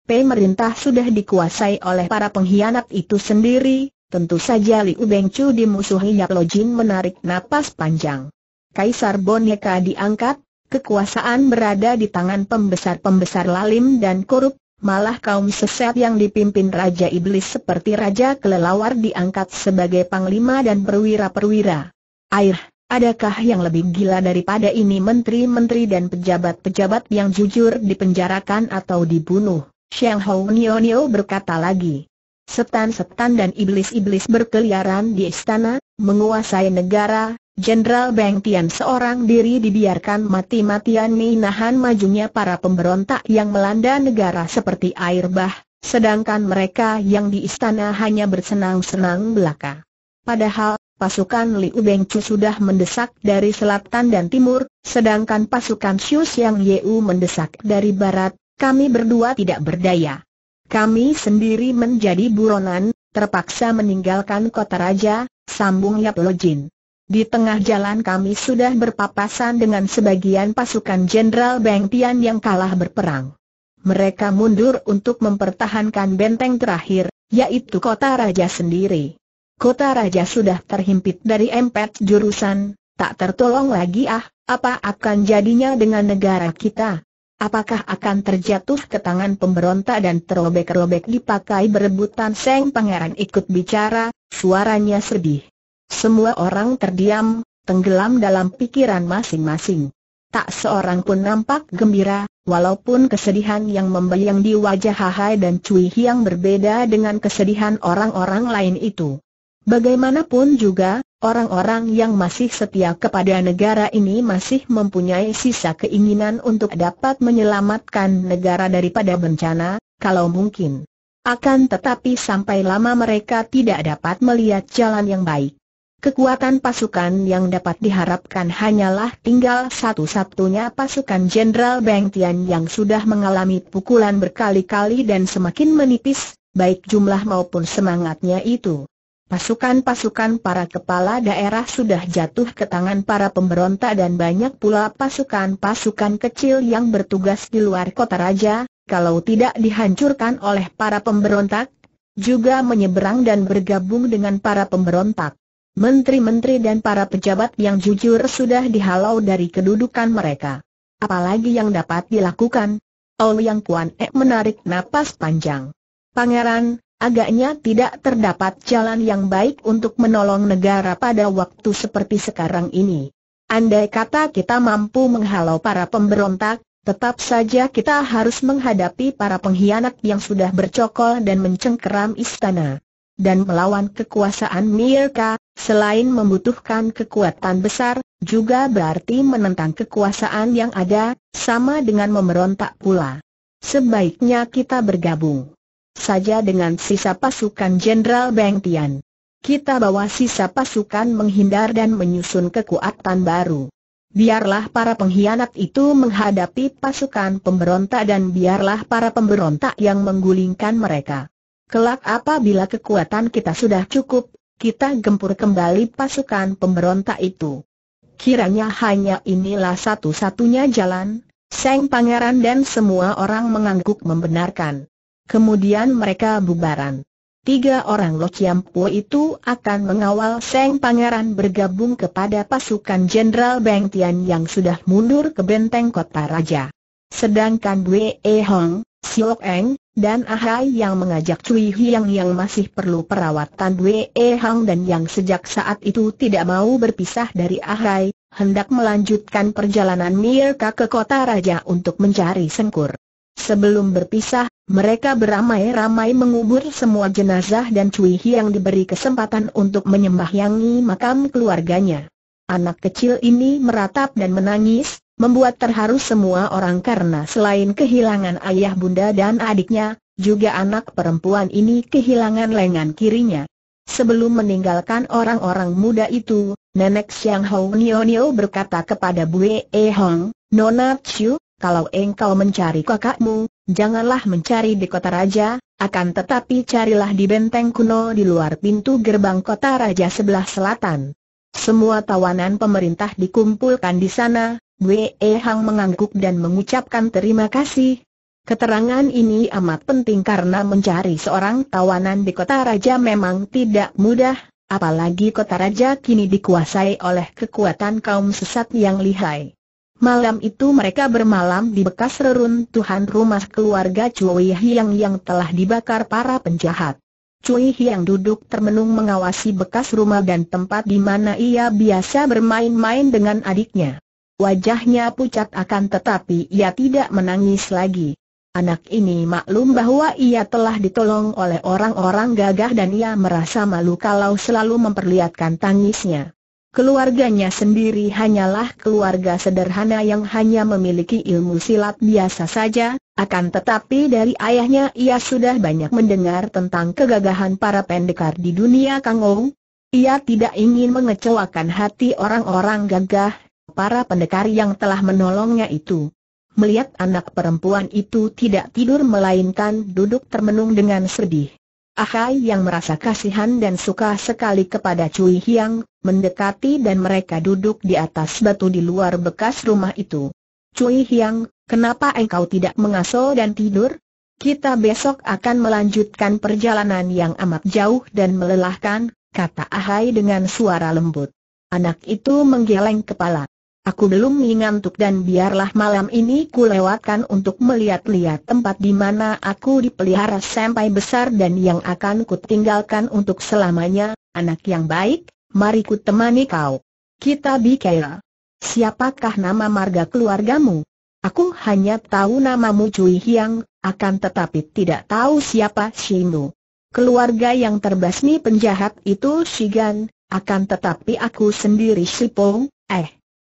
[SPEAKER 1] Pemerintah sudah dikuasai oleh para pengkhianat itu sendiri, tentu saja Liu Bengcu dimusuhi Yap Lo Jin menarik napas panjang. Kaisar boneka diangkat, kekuasaan berada di tangan pembesar-pembesar lalim dan korup, malah kaum sesat yang dipimpin Raja Iblis seperti Raja Kelelawar diangkat sebagai panglima dan perwira-perwira. Air, adakah yang lebih gila daripada ini menteri-menteri dan pejabat-pejabat yang jujur dipenjarakan atau dibunuh? Xiang Hou Nio Nio berkata lagi. Setan-setan dan iblis-iblis berkeliaran di istana, menguasai negara, Jenderal Beng Tian seorang diri dibiarkan mati-matian menahan majunya para pemberontak yang melanda negara seperti air bah, sedangkan mereka yang di istana hanya bersenang-senang belaka. Padahal, pasukan Liu Bengcu sudah mendesak dari selatan dan timur, sedangkan pasukan Xiu Xiang Yeu mendesak dari barat, kami berdua tidak berdaya. Kami sendiri menjadi buronan, terpaksa meninggalkan kota raja, sambung Yap Lojin. Di tengah jalan kami sudah berpapasan dengan sebagian pasukan Jenderal Beng Tian yang kalah berperang. Mereka mundur untuk mempertahankan benteng terakhir, yaitu kota raja sendiri. Kota raja sudah terhimpit dari empat jurusan, tak tertolong lagi ah, apa akan jadinya dengan negara kita? Apakah akan terjatuh ke tangan pemberontak dan terobek-robek dipakai berebutan Seng Pangeran ikut bicara, suaranya sedih. Semua orang terdiam, tenggelam dalam pikiran masing-masing. Tak seorang pun nampak gembira, walaupun kesedihan yang membayang di wajah Hahai dan Cui Hiang berbeda dengan kesedihan orang-orang lain itu. Bagaimanapun juga, orang-orang yang masih setia kepada negara ini masih mempunyai sisa keinginan untuk dapat menyelamatkan negara daripada bencana, kalau mungkin. Akan tetapi sampai lama mereka tidak dapat melihat jalan yang baik. Kekuatan pasukan yang dapat diharapkan hanyalah tinggal satu-satunya pasukan Jenderal Beng Tian yang sudah mengalami pukulan berkali-kali dan semakin menipis, baik jumlah maupun semangatnya itu. Pasukan-pasukan para kepala daerah sudah jatuh ke tangan para pemberontak dan banyak pula pasukan-pasukan kecil yang bertugas di luar kota raja, kalau tidak dihancurkan oleh para pemberontak, juga menyeberang dan bergabung dengan para pemberontak. Menteri-menteri dan para pejabat yang jujur sudah dihalau dari kedudukan mereka. Apalagi yang dapat dilakukan? Ouyang oh, Kuan Ek menarik napas panjang. Pangeran, agaknya tidak terdapat jalan yang baik untuk menolong negara pada waktu seperti sekarang ini. Andai kata kita mampu menghalau para pemberontak, Tetap saja kita harus menghadapi para pengkhianat yang sudah bercokol dan mencengkeram istana dan melawan kekuasaan Mirka, selain membutuhkan kekuatan besar, juga berarti menentang kekuasaan yang ada, sama dengan memberontak pula. Sebaiknya kita bergabung saja dengan sisa pasukan Jenderal Beng Tian. Kita bawa sisa pasukan menghindar dan menyusun kekuatan baru. Biarlah para pengkhianat itu menghadapi pasukan pemberontak dan biarlah para pemberontak yang menggulingkan mereka. Kelak apabila kekuatan kita sudah cukup, kita gempur kembali pasukan pemberontak itu. Kiranya hanya inilah satu-satunya jalan, Seng Pangeran dan semua orang mengangguk membenarkan. Kemudian mereka bubaran. Tiga orang Lo Chiam Po itu akan mengawal Seng Pangeran bergabung kepada pasukan Jenderal Beng Tian yang sudah mundur ke benteng kota raja. Sedangkan Wei e Hong, Siok Eng, dan Ahai yang mengajak Cui Hiang yang masih perlu perawatan Wei Hang dan yang sejak saat itu tidak mau berpisah dari Ahai, hendak melanjutkan perjalanan mereka ke kota raja untuk mencari sengkur. Sebelum berpisah, mereka beramai-ramai mengubur semua jenazah dan Cui Hiang diberi kesempatan untuk menyembahyangi makam keluarganya. Anak kecil ini meratap dan menangis, membuat terharu semua orang karena selain kehilangan ayah bunda dan adiknya, juga anak perempuan ini kehilangan lengan kirinya. Sebelum meninggalkan orang-orang muda itu, Nenek Xiang Hou Nio Nio berkata kepada Bue E Hong, Nona Chiu, kalau engkau mencari kakakmu, janganlah mencari di kota raja, akan tetapi carilah di benteng kuno di luar pintu gerbang kota raja sebelah selatan. Semua tawanan pemerintah dikumpulkan di sana, Wee Hang mengangguk dan mengucapkan terima kasih. Keterangan ini amat penting karena mencari seorang tawanan di kota raja memang tidak mudah, apalagi kota raja kini dikuasai oleh kekuatan kaum sesat yang lihai. Malam itu mereka bermalam di bekas reruntuhan rumah keluarga Cui Hiang yang telah dibakar para penjahat. Cui Hiang duduk termenung mengawasi bekas rumah dan tempat di mana ia biasa bermain-main dengan adiknya. Wajahnya pucat akan tetapi ia tidak menangis lagi. Anak ini maklum bahwa ia telah ditolong oleh orang-orang gagah dan ia merasa malu kalau selalu memperlihatkan tangisnya. Keluarganya sendiri hanyalah keluarga sederhana yang hanya memiliki ilmu silat biasa saja, akan tetapi dari ayahnya ia sudah banyak mendengar tentang kegagahan para pendekar di dunia Kangong. Ia tidak ingin mengecewakan hati orang-orang gagah, para pendekar yang telah menolongnya itu. Melihat anak perempuan itu tidak tidur melainkan duduk termenung dengan sedih. Ahai yang merasa kasihan dan suka sekali kepada Cui Hiang, mendekati dan mereka duduk di atas batu di luar bekas rumah itu. Cui Hiang, kenapa engkau tidak mengasuh dan tidur? Kita besok akan melanjutkan perjalanan yang amat jauh dan melelahkan, kata Ahai dengan suara lembut. Anak itu menggeleng kepala. Aku belum ngantuk dan biarlah malam ini ku lewatkan untuk melihat-lihat tempat di mana aku dipelihara sampai besar dan yang akan ku tinggalkan untuk selamanya, anak yang baik, mari ku temani kau. Kita bicara. Siapakah nama marga keluargamu? Aku hanya tahu namamu Cui Hiang, akan tetapi tidak tahu siapa Shimu. Keluarga yang terbasmi penjahat itu Shigan, akan tetapi aku sendiri Shipong, eh.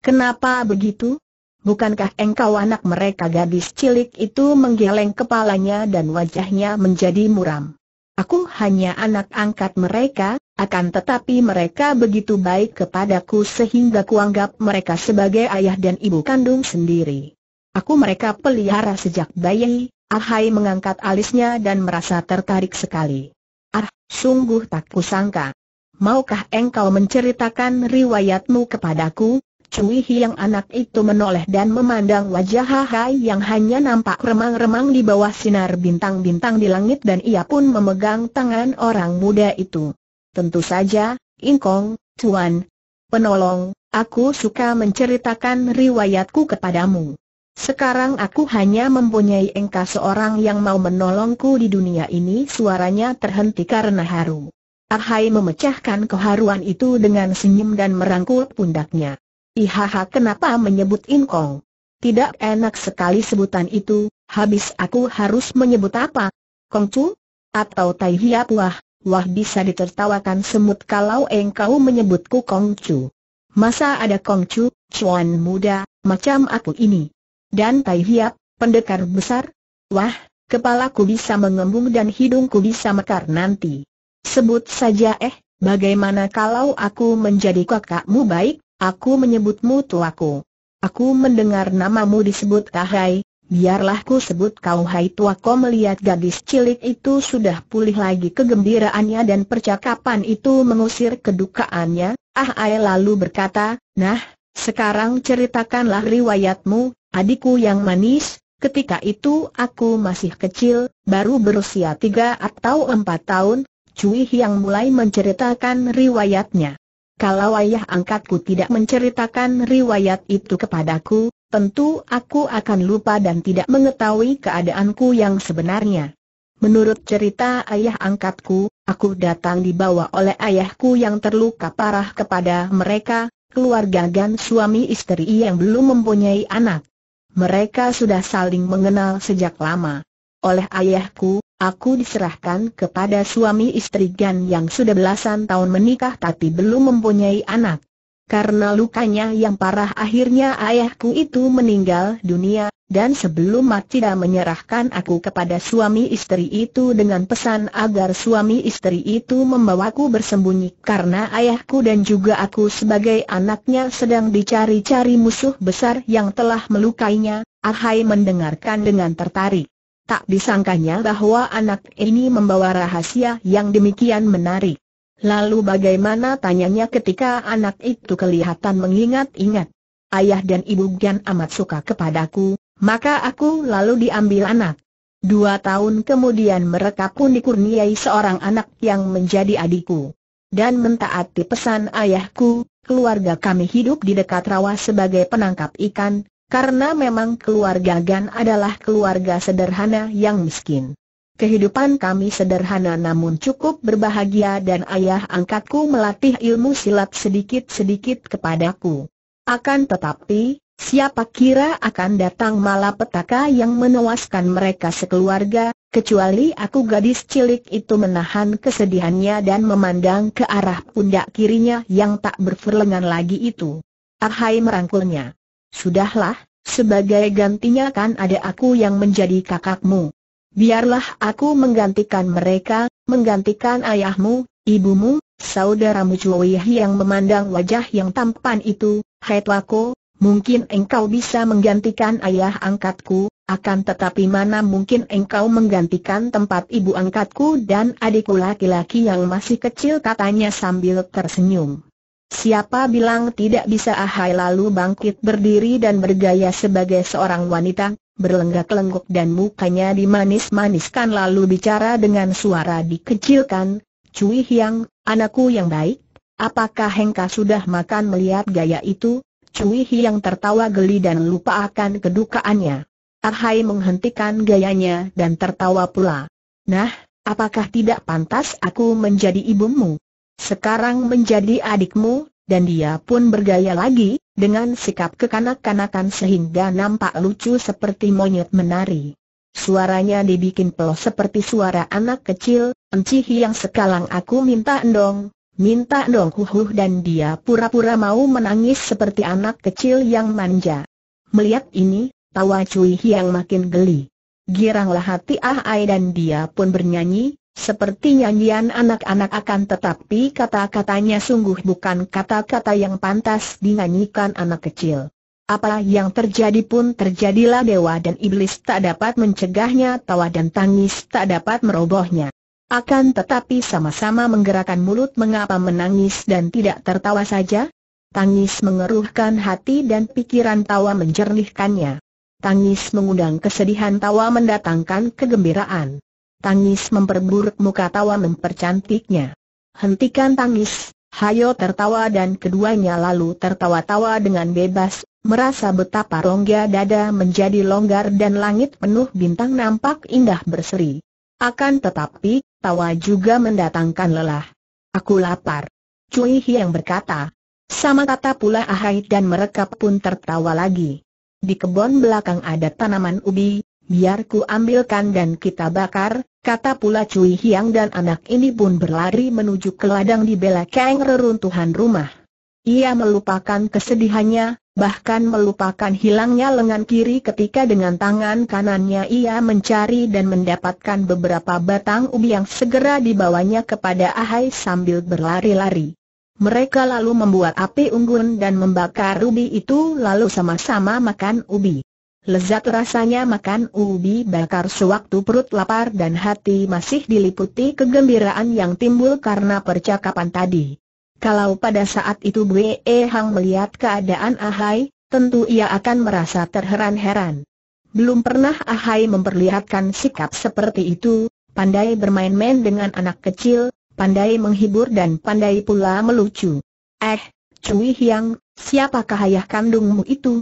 [SPEAKER 1] Kenapa begitu? Bukankah engkau anak mereka gadis cilik itu menggeleng kepalanya dan wajahnya menjadi muram? Aku hanya anak angkat mereka, akan tetapi mereka begitu baik kepadaku sehingga kuanggap mereka sebagai ayah dan ibu kandung sendiri. Aku mereka pelihara sejak bayi, Ahai mengangkat alisnya dan merasa tertarik sekali. Ah, sungguh tak kusangka. Maukah engkau menceritakan riwayatmu kepadaku, Cui Hiang anak itu menoleh dan memandang wajah Hai yang hanya nampak remang-remang di bawah sinar bintang-bintang di langit dan ia pun memegang tangan orang muda itu. Tentu saja, Ingkong, Tuan, penolong, aku suka menceritakan riwayatku kepadamu. Sekarang aku hanya mempunyai engkau seorang yang mau menolongku di dunia ini Suaranya terhenti karena haru Ahai memecahkan keharuan itu dengan senyum dan merangkul pundaknya Ihaha kenapa menyebut inkong? Tidak enak sekali sebutan itu, habis aku harus menyebut apa? Kongcu? Atau tai hiap wah, wah bisa ditertawakan semut kalau engkau menyebutku kongcu. Masa ada kongcu, cuan muda, macam aku ini. Dan tai hiap, pendekar besar? Wah, kepalaku bisa mengembung dan hidungku bisa mekar nanti. Sebut saja eh, bagaimana kalau aku menjadi kakakmu baik? Aku menyebutmu tuaku. Aku mendengar namamu disebut Tahai, biarlah ku sebut kau Hai tuaku melihat gadis cilik itu sudah pulih lagi kegembiraannya dan percakapan itu mengusir kedukaannya, Ah Ai lalu berkata, nah, sekarang ceritakanlah riwayatmu, adikku yang manis, ketika itu aku masih kecil, baru berusia tiga atau empat tahun, Cui yang mulai menceritakan riwayatnya. Kalau ayah angkatku tidak menceritakan riwayat itu kepadaku, tentu aku akan lupa dan tidak mengetahui keadaanku yang sebenarnya. Menurut cerita ayah angkatku, aku datang dibawa oleh ayahku yang terluka parah kepada mereka, keluarga dan suami istri yang belum mempunyai anak. Mereka sudah saling mengenal sejak lama oleh ayahku, aku diserahkan kepada suami istri Gan yang sudah belasan tahun menikah tapi belum mempunyai anak. Karena lukanya yang parah akhirnya ayahku itu meninggal dunia, dan sebelum mati dia menyerahkan aku kepada suami istri itu dengan pesan agar suami istri itu membawaku bersembunyi karena ayahku dan juga aku sebagai anaknya sedang dicari-cari musuh besar yang telah melukainya, Ahai mendengarkan dengan tertarik. Tak disangkanya bahwa anak ini membawa rahasia yang demikian menarik. Lalu bagaimana tanyanya ketika anak itu kelihatan mengingat-ingat. Ayah dan ibu Gian amat suka kepadaku, maka aku lalu diambil anak. Dua tahun kemudian mereka pun dikurniai seorang anak yang menjadi adikku. Dan mentaati pesan ayahku, keluarga kami hidup di dekat rawa sebagai penangkap ikan, karena memang keluarga Gan adalah keluarga sederhana yang miskin. Kehidupan kami sederhana namun cukup berbahagia dan ayah angkatku melatih ilmu silat sedikit-sedikit kepadaku. Akan tetapi, siapa kira akan datang malapetaka yang menewaskan mereka sekeluarga, kecuali aku gadis cilik itu menahan kesedihannya dan memandang ke arah pundak kirinya yang tak berferlengan lagi itu. Ahai merangkulnya. Sudahlah, sebagai gantinya kan ada aku yang menjadi kakakmu. Biarlah aku menggantikan mereka, menggantikan ayahmu, ibumu, saudaramu Cui yang memandang wajah yang tampan itu, Hai Tuako, mungkin engkau bisa menggantikan ayah angkatku, akan tetapi mana mungkin engkau menggantikan tempat ibu angkatku dan adikku laki-laki yang masih kecil katanya sambil tersenyum. Siapa bilang tidak bisa Ahai lalu bangkit berdiri dan bergaya sebagai seorang wanita, berlenggak-lenggok dan mukanya dimanis-maniskan lalu bicara dengan suara dikecilkan, Cui Hiang, anakku yang baik, apakah Hengka sudah makan melihat gaya itu? Cui Hiang tertawa geli dan lupa akan kedukaannya. Ahai menghentikan gayanya dan tertawa pula. Nah, apakah tidak pantas aku menjadi ibumu? Sekarang menjadi adikmu, dan dia pun bergaya lagi, dengan sikap kekanak-kanakan sehingga nampak lucu seperti monyet menari. Suaranya dibikin peluh seperti suara anak kecil, encihi yang sekalang aku minta endong, minta endong huhuh dan dia pura-pura mau menangis seperti anak kecil yang manja. Melihat ini, tawa Cui yang makin geli. Giranglah hati Ah Ai dan dia pun bernyanyi, seperti nyanyian anak-anak akan tetapi kata-katanya sungguh bukan kata-kata yang pantas dinyanyikan anak kecil. Apa yang terjadi pun terjadilah dewa dan iblis tak dapat mencegahnya, tawa dan tangis tak dapat merobohnya. Akan tetapi sama-sama menggerakkan mulut mengapa menangis dan tidak tertawa saja? Tangis mengeruhkan hati dan pikiran tawa menjernihkannya. Tangis mengundang kesedihan tawa mendatangkan kegembiraan. Tangis memperburuk muka tawa mempercantiknya. Hentikan tangis, Hayo tertawa dan keduanya lalu tertawa-tawa dengan bebas, merasa betapa rongga dada menjadi longgar dan langit penuh bintang nampak indah berseri. Akan tetapi, tawa juga mendatangkan lelah. Aku lapar. Cui Hiang berkata. Sama kata pula Ahai dan mereka pun tertawa lagi. Di kebun belakang ada tanaman ubi, Biar ku ambilkan dan kita bakar, kata pula Cui Hiang dan anak ini pun berlari menuju ke ladang di belakang reruntuhan rumah. Ia melupakan kesedihannya, bahkan melupakan hilangnya lengan kiri ketika dengan tangan kanannya ia mencari dan mendapatkan beberapa batang ubi yang segera dibawanya kepada Ahai sambil berlari-lari. Mereka lalu membuat api unggun dan membakar ubi itu lalu sama-sama makan ubi. Lezat rasanya makan ubi bakar sewaktu perut lapar dan hati masih diliputi kegembiraan yang timbul karena percakapan tadi. Kalau pada saat itu Bwe Hang melihat keadaan Ahai, tentu ia akan merasa terheran-heran. Belum pernah Ahai memperlihatkan sikap seperti itu, pandai bermain-main dengan anak kecil, pandai menghibur dan pandai pula melucu. Eh, Cui Hiang, siapakah ayah kandungmu itu?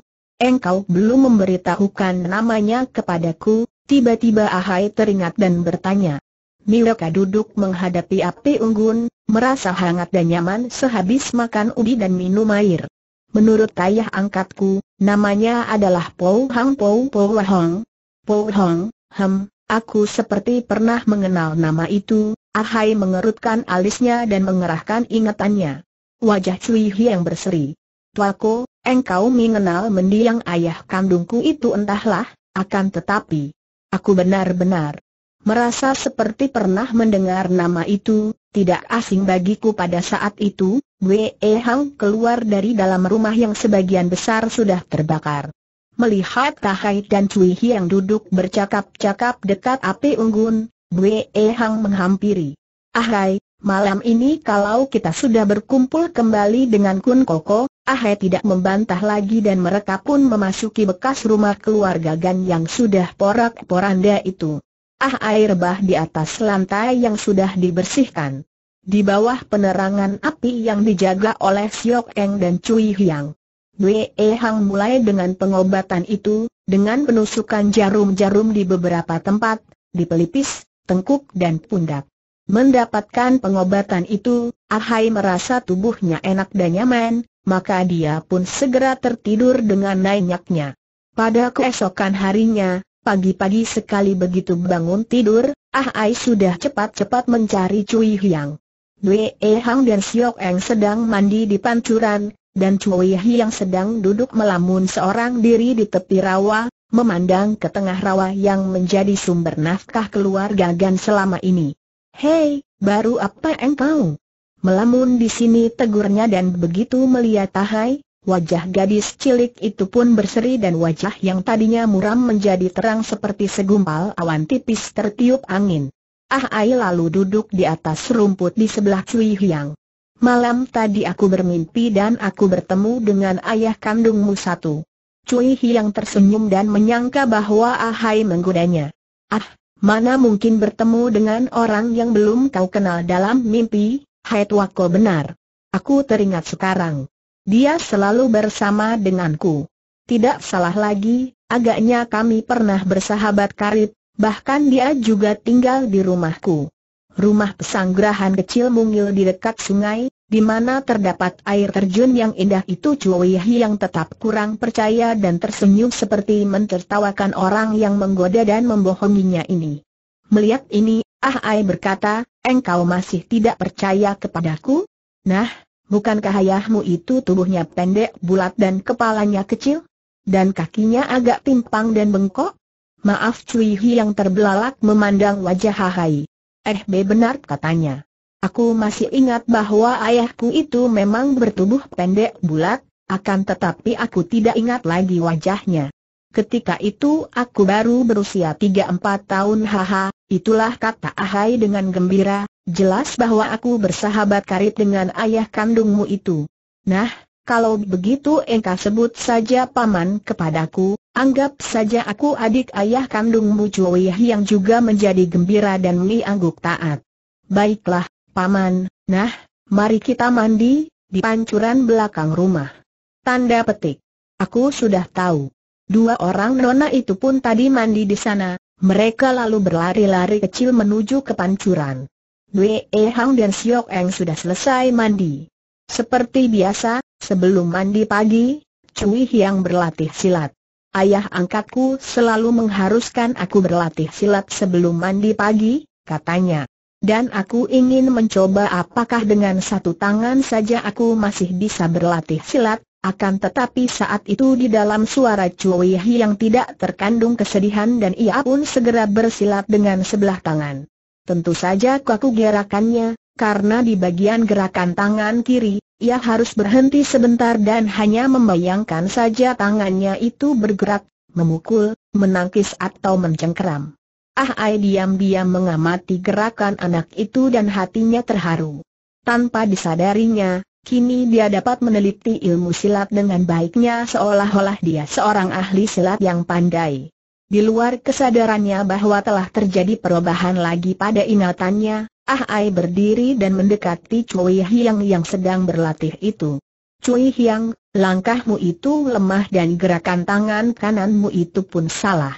[SPEAKER 1] engkau belum memberitahukan namanya kepadaku, tiba-tiba Ahai teringat dan bertanya. Miroka duduk menghadapi api unggun, merasa hangat dan nyaman sehabis makan ubi dan minum air. Menurut ayah angkatku, namanya adalah Pou Hang Pou Pou Hong. Pou Hong, hem, aku seperti pernah mengenal nama itu, Ahai mengerutkan alisnya dan mengerahkan ingatannya. Wajah Cui yang berseri. Tuako, Engkau mengenal mendiang ayah kandungku itu entahlah, akan tetapi. Aku benar-benar merasa seperti pernah mendengar nama itu, tidak asing bagiku pada saat itu, Wei Hang keluar dari dalam rumah yang sebagian besar sudah terbakar. Melihat Tahai dan Cui yang duduk bercakap-cakap dekat api unggun, Wei Hang menghampiri. Ahai, malam ini kalau kita sudah berkumpul kembali dengan Kun Koko, Ahe tidak membantah lagi dan mereka pun memasuki bekas rumah keluarga Gan yang sudah porak-poranda itu. Ah air bah di atas lantai yang sudah dibersihkan. Di bawah penerangan api yang dijaga oleh Siok Eng dan Cui Hiang. Wei e Hang mulai dengan pengobatan itu, dengan penusukan jarum-jarum di beberapa tempat, di pelipis, tengkuk dan pundak. Mendapatkan pengobatan itu, Ahai merasa tubuhnya enak dan nyaman, maka dia pun segera tertidur dengan nanyaknya. Pada keesokan harinya, pagi-pagi sekali begitu bangun tidur, Ah Ai sudah cepat-cepat mencari Cui Hiang. Dwe E Hang dan Siok Eng sedang mandi di pancuran, dan Cui Hiang sedang duduk melamun seorang diri di tepi rawa, memandang ke tengah rawa yang menjadi sumber nafkah keluarga Gan selama ini. Hei, baru apa engkau? Melamun di sini tegurnya dan begitu melihat Tahai, wajah gadis cilik itu pun berseri dan wajah yang tadinya muram menjadi terang seperti segumpal awan tipis tertiup angin. Ah Ai lalu duduk di atas rumput di sebelah Cui Hiang. Malam tadi aku bermimpi dan aku bertemu dengan ayah kandungmu satu. Cui Hiang tersenyum dan menyangka bahwa Ahai menggodanya. Ah, mana mungkin bertemu dengan orang yang belum kau kenal dalam mimpi? Hai tuako benar. Aku teringat sekarang. Dia selalu bersama denganku. Tidak salah lagi, agaknya kami pernah bersahabat karib, bahkan dia juga tinggal di rumahku. Rumah pesanggrahan kecil mungil di dekat sungai, di mana terdapat air terjun yang indah itu Cui yang tetap kurang percaya dan tersenyum seperti mentertawakan orang yang menggoda dan membohonginya ini. Melihat ini, Ah Ai berkata, engkau masih tidak percaya kepadaku? Nah, bukankah ayahmu itu tubuhnya pendek bulat dan kepalanya kecil? Dan kakinya agak timpang dan bengkok? Maaf Cui Hi yang terbelalak memandang wajah Hai. Eh be benar katanya. Aku masih ingat bahwa ayahku itu memang bertubuh pendek bulat, akan tetapi aku tidak ingat lagi wajahnya. Ketika itu aku baru berusia 3-4 tahun haha, Itulah kata Ahai dengan gembira, jelas bahwa aku bersahabat karib dengan ayah kandungmu itu. Nah, kalau begitu engkau sebut saja paman kepadaku, anggap saja aku adik ayah kandungmu Cuwih yang juga menjadi gembira dan mengangguk taat. Baiklah, paman, nah, mari kita mandi, di pancuran belakang rumah. Tanda petik. Aku sudah tahu. Dua orang nona itu pun tadi mandi di sana, mereka lalu berlari-lari kecil menuju ke pancuran. Wei e. Hang dan Siok Eng sudah selesai mandi. Seperti biasa, sebelum mandi pagi, Cui Hiang berlatih silat. Ayah angkatku selalu mengharuskan aku berlatih silat sebelum mandi pagi, katanya. Dan aku ingin mencoba apakah dengan satu tangan saja aku masih bisa berlatih silat, akan tetapi saat itu di dalam suara Cui Hi yang tidak terkandung kesedihan dan ia pun segera bersilat dengan sebelah tangan. Tentu saja kaku gerakannya, karena di bagian gerakan tangan kiri, ia harus berhenti sebentar dan hanya membayangkan saja tangannya itu bergerak, memukul, menangkis atau mencengkeram. Ah Ai diam-diam mengamati gerakan anak itu dan hatinya terharu. Tanpa disadarinya, Kini dia dapat meneliti ilmu silat dengan baiknya seolah-olah dia seorang ahli silat yang pandai. Di luar kesadarannya bahwa telah terjadi perubahan lagi pada ingatannya, Ah Ai berdiri dan mendekati Cui Hiang yang sedang berlatih itu. Cui Hiang, langkahmu itu lemah dan gerakan tangan kananmu itu pun salah.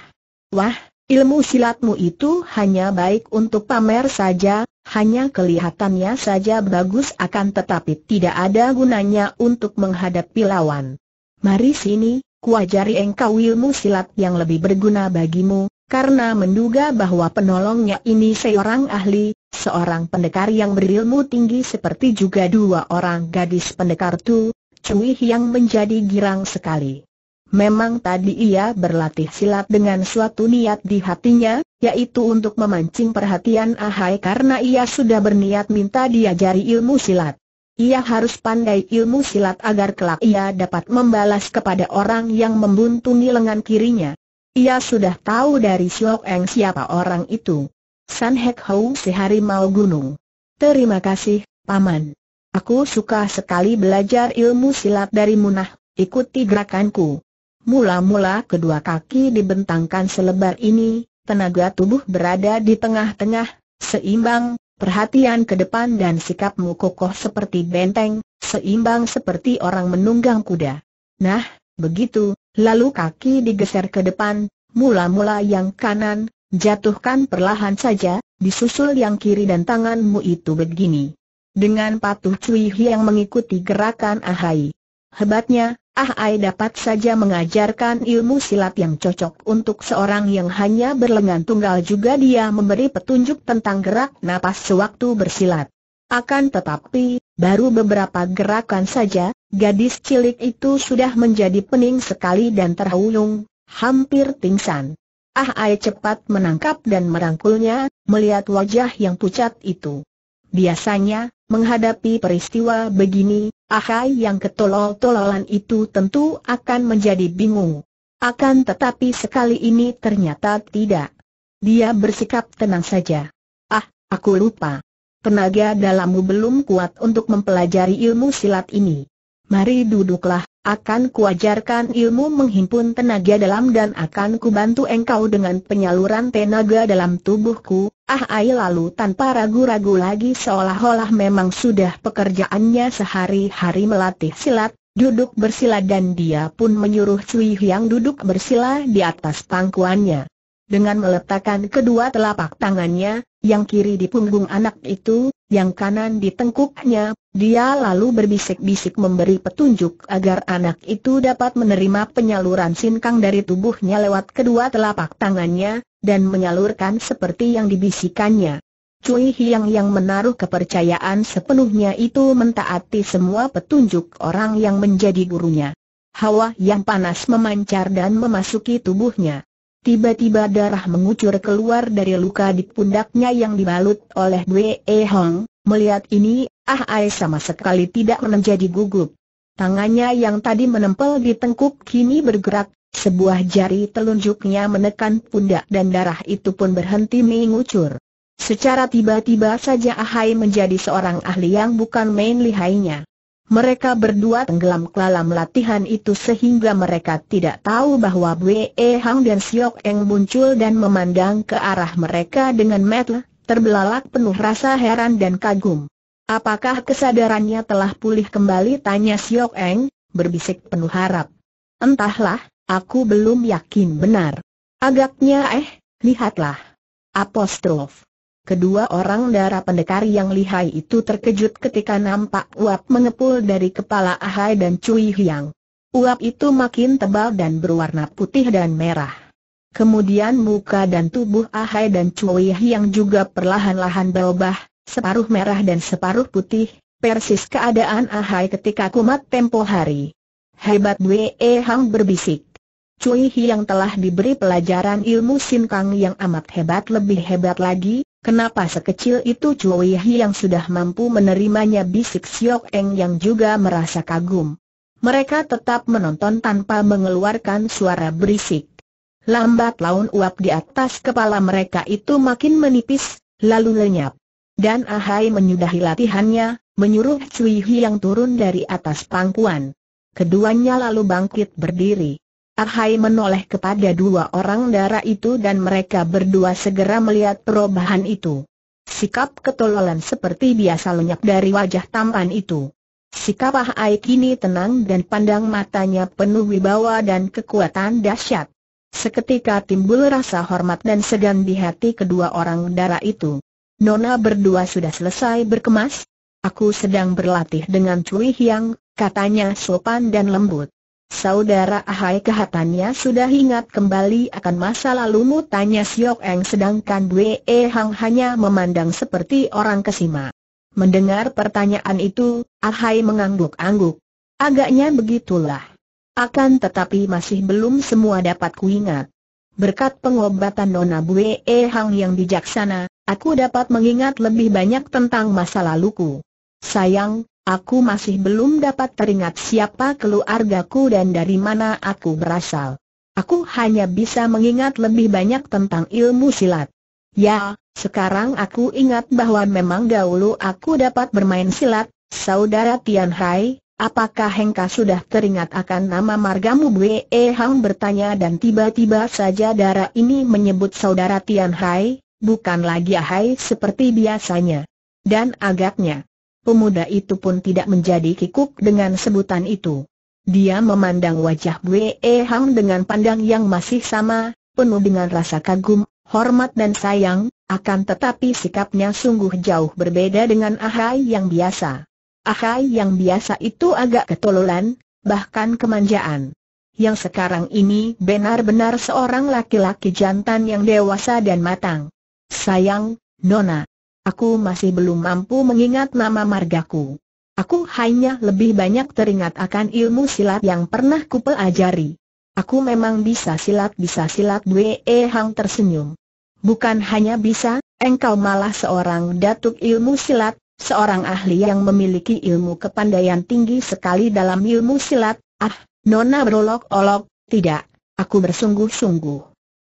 [SPEAKER 1] Wah, ilmu silatmu itu hanya baik untuk pamer saja, hanya kelihatannya saja bagus akan tetapi tidak ada gunanya untuk menghadapi lawan. Mari sini, kuajari engkau ilmu silat yang lebih berguna bagimu, karena menduga bahwa penolongnya ini seorang ahli, seorang pendekar yang berilmu tinggi seperti juga dua orang gadis pendekar tu, Cui yang menjadi girang sekali. Memang tadi ia berlatih silat dengan suatu niat di hatinya, yaitu untuk memancing perhatian Ahai karena ia sudah berniat minta diajari ilmu silat. Ia harus pandai ilmu silat agar kelak ia dapat membalas kepada orang yang membuntungi lengan kirinya. Ia sudah tahu dari Siok Eng siapa orang itu. San Hek Hou sehari mau gunung. Terima kasih, Paman. Aku suka sekali belajar ilmu silat dari Munah, ikuti gerakanku. Mula-mula kedua kaki dibentangkan selebar ini, tenaga tubuh berada di tengah-tengah, seimbang, perhatian ke depan dan sikapmu kokoh seperti benteng, seimbang seperti orang menunggang kuda. Nah, begitu, lalu kaki digeser ke depan, mula-mula yang kanan, jatuhkan perlahan saja, disusul yang kiri dan tanganmu itu begini. Dengan patuh cuih yang mengikuti gerakan Ahai. Hebatnya, Ah Ai dapat saja mengajarkan ilmu silat yang cocok untuk seorang yang hanya berlengan tunggal juga dia memberi petunjuk tentang gerak napas sewaktu bersilat. Akan tetapi, baru beberapa gerakan saja, gadis cilik itu sudah menjadi pening sekali dan terhulung, hampir pingsan. Ah Ai cepat menangkap dan merangkulnya, melihat wajah yang pucat itu. Biasanya, menghadapi peristiwa begini, Ahai yang ketolol-tololan itu tentu akan menjadi bingung. Akan tetapi sekali ini ternyata tidak. Dia bersikap tenang saja. Ah, aku lupa. Tenaga dalammu belum kuat untuk mempelajari ilmu silat ini. Mari duduklah, akan kuajarkan ilmu menghimpun tenaga dalam dan akan kubantu engkau dengan penyaluran tenaga dalam tubuhku. Ah ai lalu tanpa ragu-ragu lagi seolah-olah memang sudah pekerjaannya sehari-hari melatih silat, duduk bersila dan dia pun menyuruh Cui Hiang duduk bersila di atas pangkuannya. Dengan meletakkan kedua telapak tangannya, yang kiri di punggung anak itu, yang kanan ditengkuknya, dia lalu berbisik-bisik memberi petunjuk agar anak itu dapat menerima penyaluran sinkang dari tubuhnya lewat kedua telapak tangannya, dan menyalurkan seperti yang dibisikannya. Cui Hiang yang menaruh kepercayaan sepenuhnya itu mentaati semua petunjuk orang yang menjadi gurunya. Hawa yang panas memancar dan memasuki tubuhnya. Tiba-tiba darah mengucur keluar dari luka di pundaknya yang dibalut oleh E Hong. Melihat ini, Ah Ai sama sekali tidak menjadi gugup. Tangannya yang tadi menempel di tengkuk kini bergerak, sebuah jari telunjuknya menekan pundak dan darah itu pun berhenti mengucur. Secara tiba-tiba saja Ah Hai menjadi seorang ahli yang bukan main lihainya. Mereka berdua tenggelam kelam latihan itu sehingga mereka tidak tahu bahwa Bwe Hang dan Siok Eng muncul dan memandang ke arah mereka dengan metel, terbelalak penuh rasa heran dan kagum. Apakah kesadarannya telah pulih kembali tanya Siok Eng, berbisik penuh harap. Entahlah, aku belum yakin benar. Agaknya eh, lihatlah. Apostrof. Kedua orang darah pendekar yang lihai itu terkejut ketika nampak uap mengepul dari kepala Ahai dan Cui Hiang. Uap itu makin tebal dan berwarna putih dan merah. Kemudian muka dan tubuh Ahai dan Cui Hiang juga perlahan-lahan berubah, separuh merah dan separuh putih, persis keadaan Ahai ketika kumat tempo hari. Hebat Wei e Hang berbisik. Cui Hiang telah diberi pelajaran ilmu sin kang yang amat hebat lebih hebat lagi, Kenapa sekecil itu Yihi yang sudah mampu menerimanya bisik Siok Eng yang juga merasa kagum. Mereka tetap menonton tanpa mengeluarkan suara berisik. Lambat laun uap di atas kepala mereka itu makin menipis, lalu lenyap. Dan Ahai menyudahi latihannya, menyuruh Cui yang turun dari atas pangkuan. Keduanya lalu bangkit berdiri. Arhai menoleh kepada dua orang darah itu dan mereka berdua segera melihat perubahan itu. Sikap ketololan seperti biasa lenyap dari wajah tampan itu. Sikap Ahai kini tenang dan pandang matanya penuh wibawa dan kekuatan dahsyat. Seketika timbul rasa hormat dan segan di hati kedua orang darah itu. Nona berdua sudah selesai berkemas? Aku sedang berlatih dengan Cui Hiang, katanya sopan dan lembut. Saudara Ahai kehatannya sudah ingat kembali akan masa lalumu tanya Siok Eng sedangkan E Hang hanya memandang seperti orang kesima. Mendengar pertanyaan itu, Ahai mengangguk-angguk. Agaknya begitulah. Akan tetapi masih belum semua dapat kuingat. Berkat pengobatan Nona Bue e Hang yang bijaksana, aku dapat mengingat lebih banyak tentang masa laluku. Sayang, Aku masih belum dapat teringat siapa keluargaku dan dari mana aku berasal. Aku hanya bisa mengingat lebih banyak tentang ilmu silat. Ya, sekarang aku ingat bahwa memang dahulu aku dapat bermain silat, saudara Tian Hai, apakah Hengka sudah teringat akan nama margamu Bwe Hang bertanya dan tiba-tiba saja darah ini menyebut saudara Tian Hai, bukan lagi Ahai seperti biasanya. Dan agaknya, pemuda itu pun tidak menjadi kikuk dengan sebutan itu. Dia memandang wajah Bue Hang dengan pandang yang masih sama, penuh dengan rasa kagum, hormat dan sayang, akan tetapi sikapnya sungguh jauh berbeda dengan Ahai yang biasa. Ahai yang biasa itu agak ketololan, bahkan kemanjaan. Yang sekarang ini benar-benar seorang laki-laki jantan yang dewasa dan matang. Sayang, Nona. Aku masih belum mampu mengingat nama margaku. Aku hanya lebih banyak teringat akan ilmu silat yang pernah kupelajari. Aku memang bisa silat bisa silat Dwe e Hang tersenyum. Bukan hanya bisa, engkau malah seorang datuk ilmu silat, seorang ahli yang memiliki ilmu kepandaian tinggi sekali dalam ilmu silat. Ah, Nona berolok-olok, tidak, aku bersungguh-sungguh.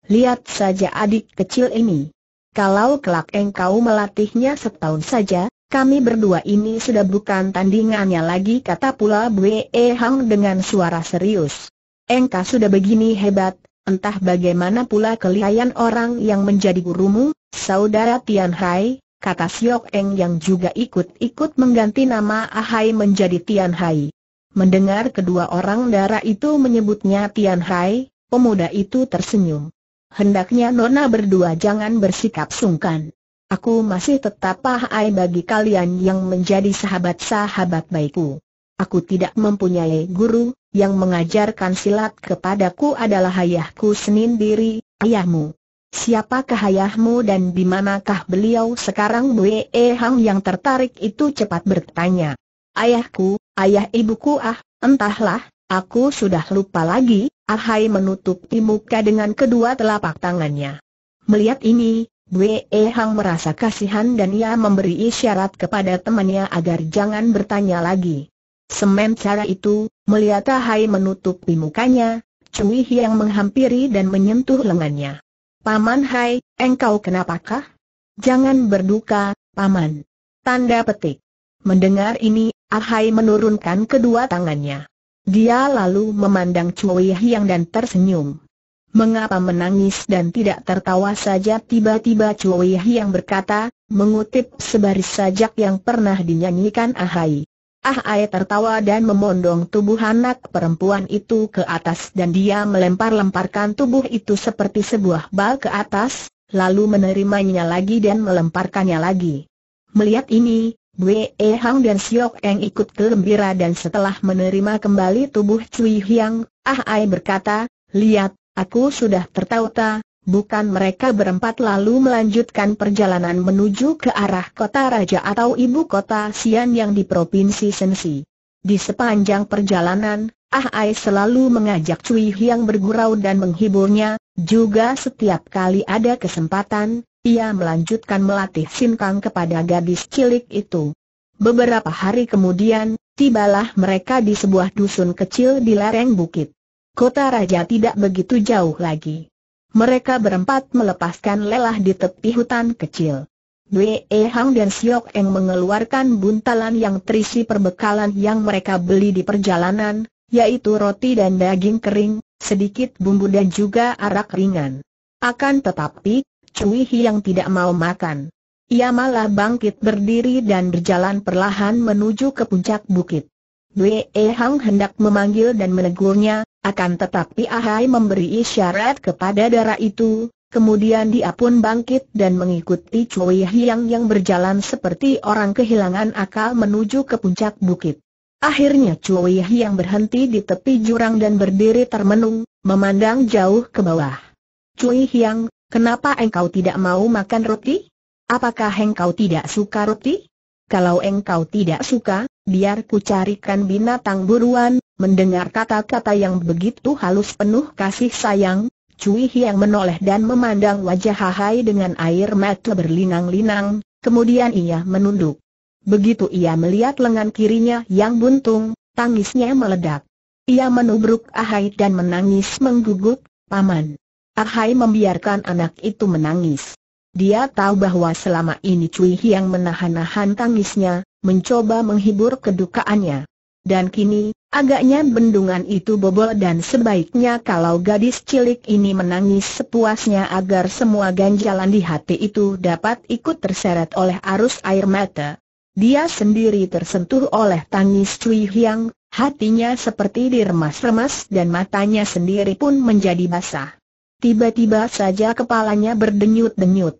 [SPEAKER 1] Lihat saja adik kecil ini. Kalau kelak engkau melatihnya setahun saja, kami berdua ini sudah bukan tandingannya lagi kata pula Bwe Hang dengan suara serius. Engkau sudah begini hebat, entah bagaimana pula kelihayan orang yang menjadi gurumu, saudara Tian Hai, kata Siok Eng yang juga ikut-ikut mengganti nama Ahai menjadi Tian Hai. Mendengar kedua orang darah itu menyebutnya Tian Hai, pemuda itu tersenyum hendaknya Nona berdua jangan bersikap sungkan. Aku masih tetap pahai bagi kalian yang menjadi sahabat-sahabat baikku. Aku tidak mempunyai guru, yang mengajarkan silat kepadaku adalah ayahku sendiri, ayahmu. Siapakah ayahmu dan di manakah beliau sekarang Bwe Hang yang tertarik itu cepat bertanya. Ayahku, ayah ibuku ah, entahlah, aku sudah lupa lagi, Ahai menutupi muka dengan kedua telapak tangannya. Melihat ini, Wei Hang merasa kasihan dan ia memberi isyarat kepada temannya agar jangan bertanya lagi. Sementara itu, melihat Ahai menutupi mukanya, Cui Hiang menghampiri dan menyentuh lengannya. Paman Hai, engkau kenapakah? Jangan berduka, Paman. Tanda petik. Mendengar ini, Ahai menurunkan kedua tangannya. Dia lalu memandang Cui Hiang dan tersenyum. Mengapa menangis dan tidak tertawa saja tiba-tiba Cui Hiang berkata, mengutip sebaris sajak yang pernah dinyanyikan Ahai. Ahai tertawa dan memondong tubuh anak perempuan itu ke atas dan dia melempar-lemparkan tubuh itu seperti sebuah bal ke atas, lalu menerimanya lagi dan melemparkannya lagi. Melihat ini, Bwe Hang dan Siok Eng ikut gembira dan setelah menerima kembali tubuh Cui Hiang, Ah Ai berkata, lihat, aku sudah tertauta, bukan mereka berempat lalu melanjutkan perjalanan menuju ke arah kota raja atau ibu kota Sian yang di provinsi Sensi. Di sepanjang perjalanan, Ah Ai selalu mengajak Cui Hiang bergurau dan menghiburnya, juga setiap kali ada kesempatan, ia melanjutkan melatih sinkang kepada gadis cilik itu. Beberapa hari kemudian, tibalah mereka di sebuah dusun kecil di lereng bukit. Kota raja tidak begitu jauh lagi. Mereka berempat melepaskan lelah di tepi hutan kecil. Wei e Hang dan Siok Eng mengeluarkan buntalan yang terisi perbekalan yang mereka beli di perjalanan, yaitu roti dan daging kering, sedikit bumbu dan juga arak ringan. Akan tetapi, Cui yang tidak mau makan. Ia malah bangkit berdiri dan berjalan perlahan menuju ke puncak bukit. Wei Hang hendak memanggil dan menegurnya, akan tetapi Ahai memberi isyarat kepada darah itu, kemudian dia pun bangkit dan mengikuti Cui Hiang yang berjalan seperti orang kehilangan akal menuju ke puncak bukit. Akhirnya Cui Hiang berhenti di tepi jurang dan berdiri termenung, memandang jauh ke bawah. Cui Hiang, Kenapa engkau tidak mau makan roti? Apakah engkau tidak suka roti? Kalau engkau tidak suka, biar ku carikan binatang buruan. Mendengar kata-kata yang begitu halus penuh kasih sayang, Cui Hiang menoleh dan memandang wajah Hahai dengan air mata berlinang-linang, kemudian ia menunduk. Begitu ia melihat lengan kirinya yang buntung, tangisnya meledak. Ia menubruk Ahai dan menangis menggugup, Paman. Ahai membiarkan anak itu menangis. Dia tahu bahwa selama ini Cui Hiang menahan-nahan tangisnya, mencoba menghibur kedukaannya. Dan kini, agaknya bendungan itu bobol dan sebaiknya kalau gadis cilik ini menangis sepuasnya agar semua ganjalan di hati itu dapat ikut terseret oleh arus air mata. Dia sendiri tersentuh oleh tangis Cui Hiang, hatinya seperti diremas-remas dan matanya sendiri pun menjadi basah. Tiba-tiba saja kepalanya berdenyut-denyut.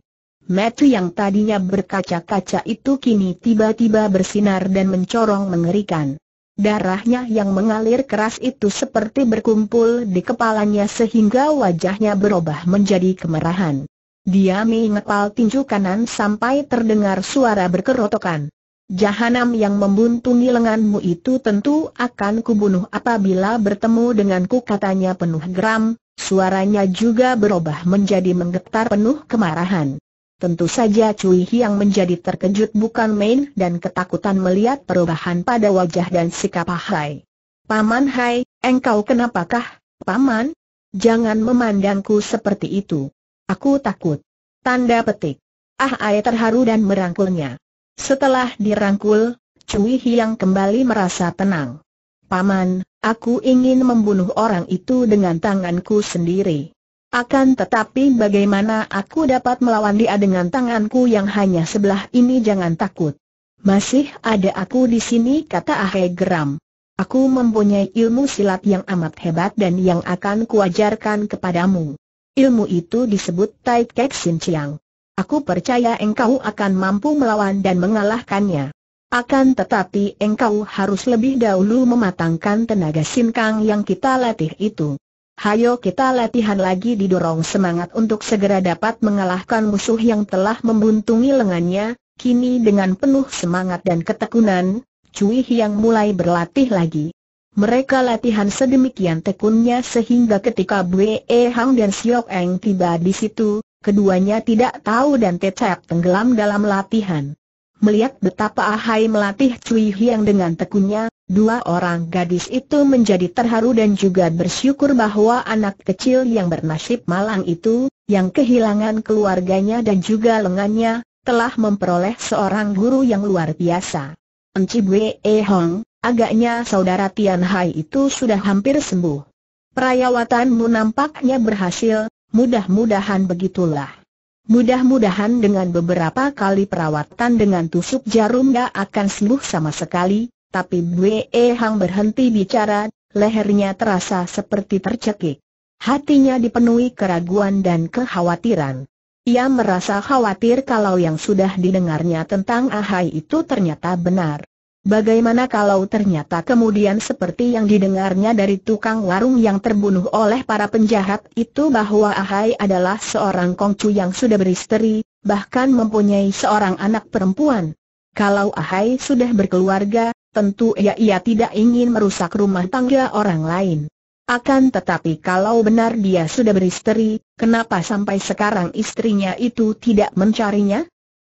[SPEAKER 1] Matthew yang tadinya berkaca-kaca itu kini tiba-tiba bersinar dan mencorong mengerikan. Darahnya yang mengalir keras itu seperti berkumpul di kepalanya sehingga wajahnya berubah menjadi kemerahan. Dia mengepal tinju kanan sampai terdengar suara berkerotokan. Jahanam yang membuntungi lenganmu itu tentu akan kubunuh apabila bertemu denganku katanya penuh geram, Suaranya juga berubah menjadi menggetar penuh kemarahan. Tentu saja Cui Hiang menjadi terkejut bukan main dan ketakutan melihat perubahan pada wajah dan sikap Hai. Paman Hai, engkau kenapakah, Paman? Jangan memandangku seperti itu. Aku takut. Tanda petik. Ah Ai terharu dan merangkulnya. Setelah dirangkul, Cui Hiang kembali merasa tenang. Paman, Aku ingin membunuh orang itu dengan tanganku sendiri. Akan tetapi bagaimana aku dapat melawan dia dengan tanganku yang hanya sebelah ini jangan takut. Masih ada aku di sini kata Ahe geram. Aku mempunyai ilmu silat yang amat hebat dan yang akan kuajarkan kepadamu. Ilmu itu disebut Tai Kek Sin Chiang. Aku percaya engkau akan mampu melawan dan mengalahkannya. Akan tetapi engkau harus lebih dahulu mematangkan tenaga sinkang yang kita latih itu. Hayo kita latihan lagi didorong semangat untuk segera dapat mengalahkan musuh yang telah membuntungi lengannya, kini dengan penuh semangat dan ketekunan, Cui yang mulai berlatih lagi. Mereka latihan sedemikian tekunnya sehingga ketika Bwe Hang dan Siok Eng tiba di situ, keduanya tidak tahu dan tetap tenggelam dalam latihan. Melihat betapa Ahai melatih Cui Hiang dengan tekunnya, dua orang gadis itu menjadi terharu dan juga bersyukur bahwa anak kecil yang bernasib malang itu, yang kehilangan keluarganya dan juga lengannya, telah memperoleh seorang guru yang luar biasa. Enci Bwe e Hong, agaknya saudara Tian Hai itu sudah hampir sembuh. Perayawatanmu nampaknya berhasil, mudah-mudahan begitulah. Mudah-mudahan dengan beberapa kali perawatan dengan tusuk jarum gak akan sembuh sama sekali, tapi Bwe Hang berhenti bicara, lehernya terasa seperti tercekik. Hatinya dipenuhi keraguan dan kekhawatiran. Ia merasa khawatir kalau yang sudah didengarnya tentang Ahai itu ternyata benar. Bagaimana kalau ternyata kemudian seperti yang didengarnya dari tukang warung yang terbunuh oleh para penjahat itu bahwa Ahai adalah seorang kongcu yang sudah beristeri, bahkan mempunyai seorang anak perempuan. Kalau Ahai sudah berkeluarga, tentu ia, ia tidak ingin merusak rumah tangga orang lain. Akan tetapi kalau benar dia sudah beristeri, kenapa sampai sekarang istrinya itu tidak mencarinya?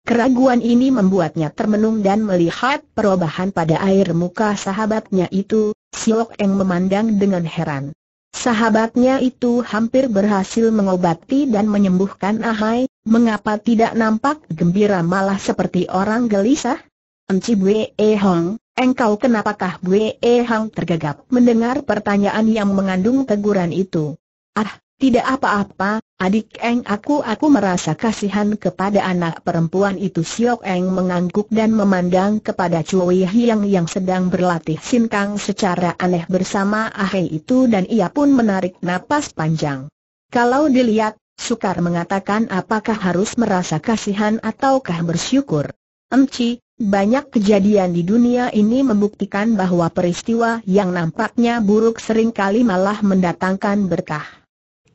[SPEAKER 1] Keraguan ini membuatnya termenung dan melihat perubahan pada air muka sahabatnya itu, Siok Eng memandang dengan heran. Sahabatnya itu hampir berhasil mengobati dan menyembuhkan Ahai, mengapa tidak nampak gembira malah seperti orang gelisah? Enci Bwe e Hong, engkau kenapakah Bwe e Hong tergagap mendengar pertanyaan yang mengandung teguran itu? Ah, tidak apa-apa, adik Eng aku aku merasa kasihan kepada anak perempuan itu Siok Eng mengangguk dan memandang kepada Cui Hiang yang sedang berlatih sinkang secara aneh bersama Ahe itu dan ia pun menarik napas panjang. Kalau dilihat, sukar mengatakan apakah harus merasa kasihan ataukah bersyukur. Emci, banyak kejadian di dunia ini membuktikan bahwa peristiwa yang nampaknya buruk seringkali malah mendatangkan berkah.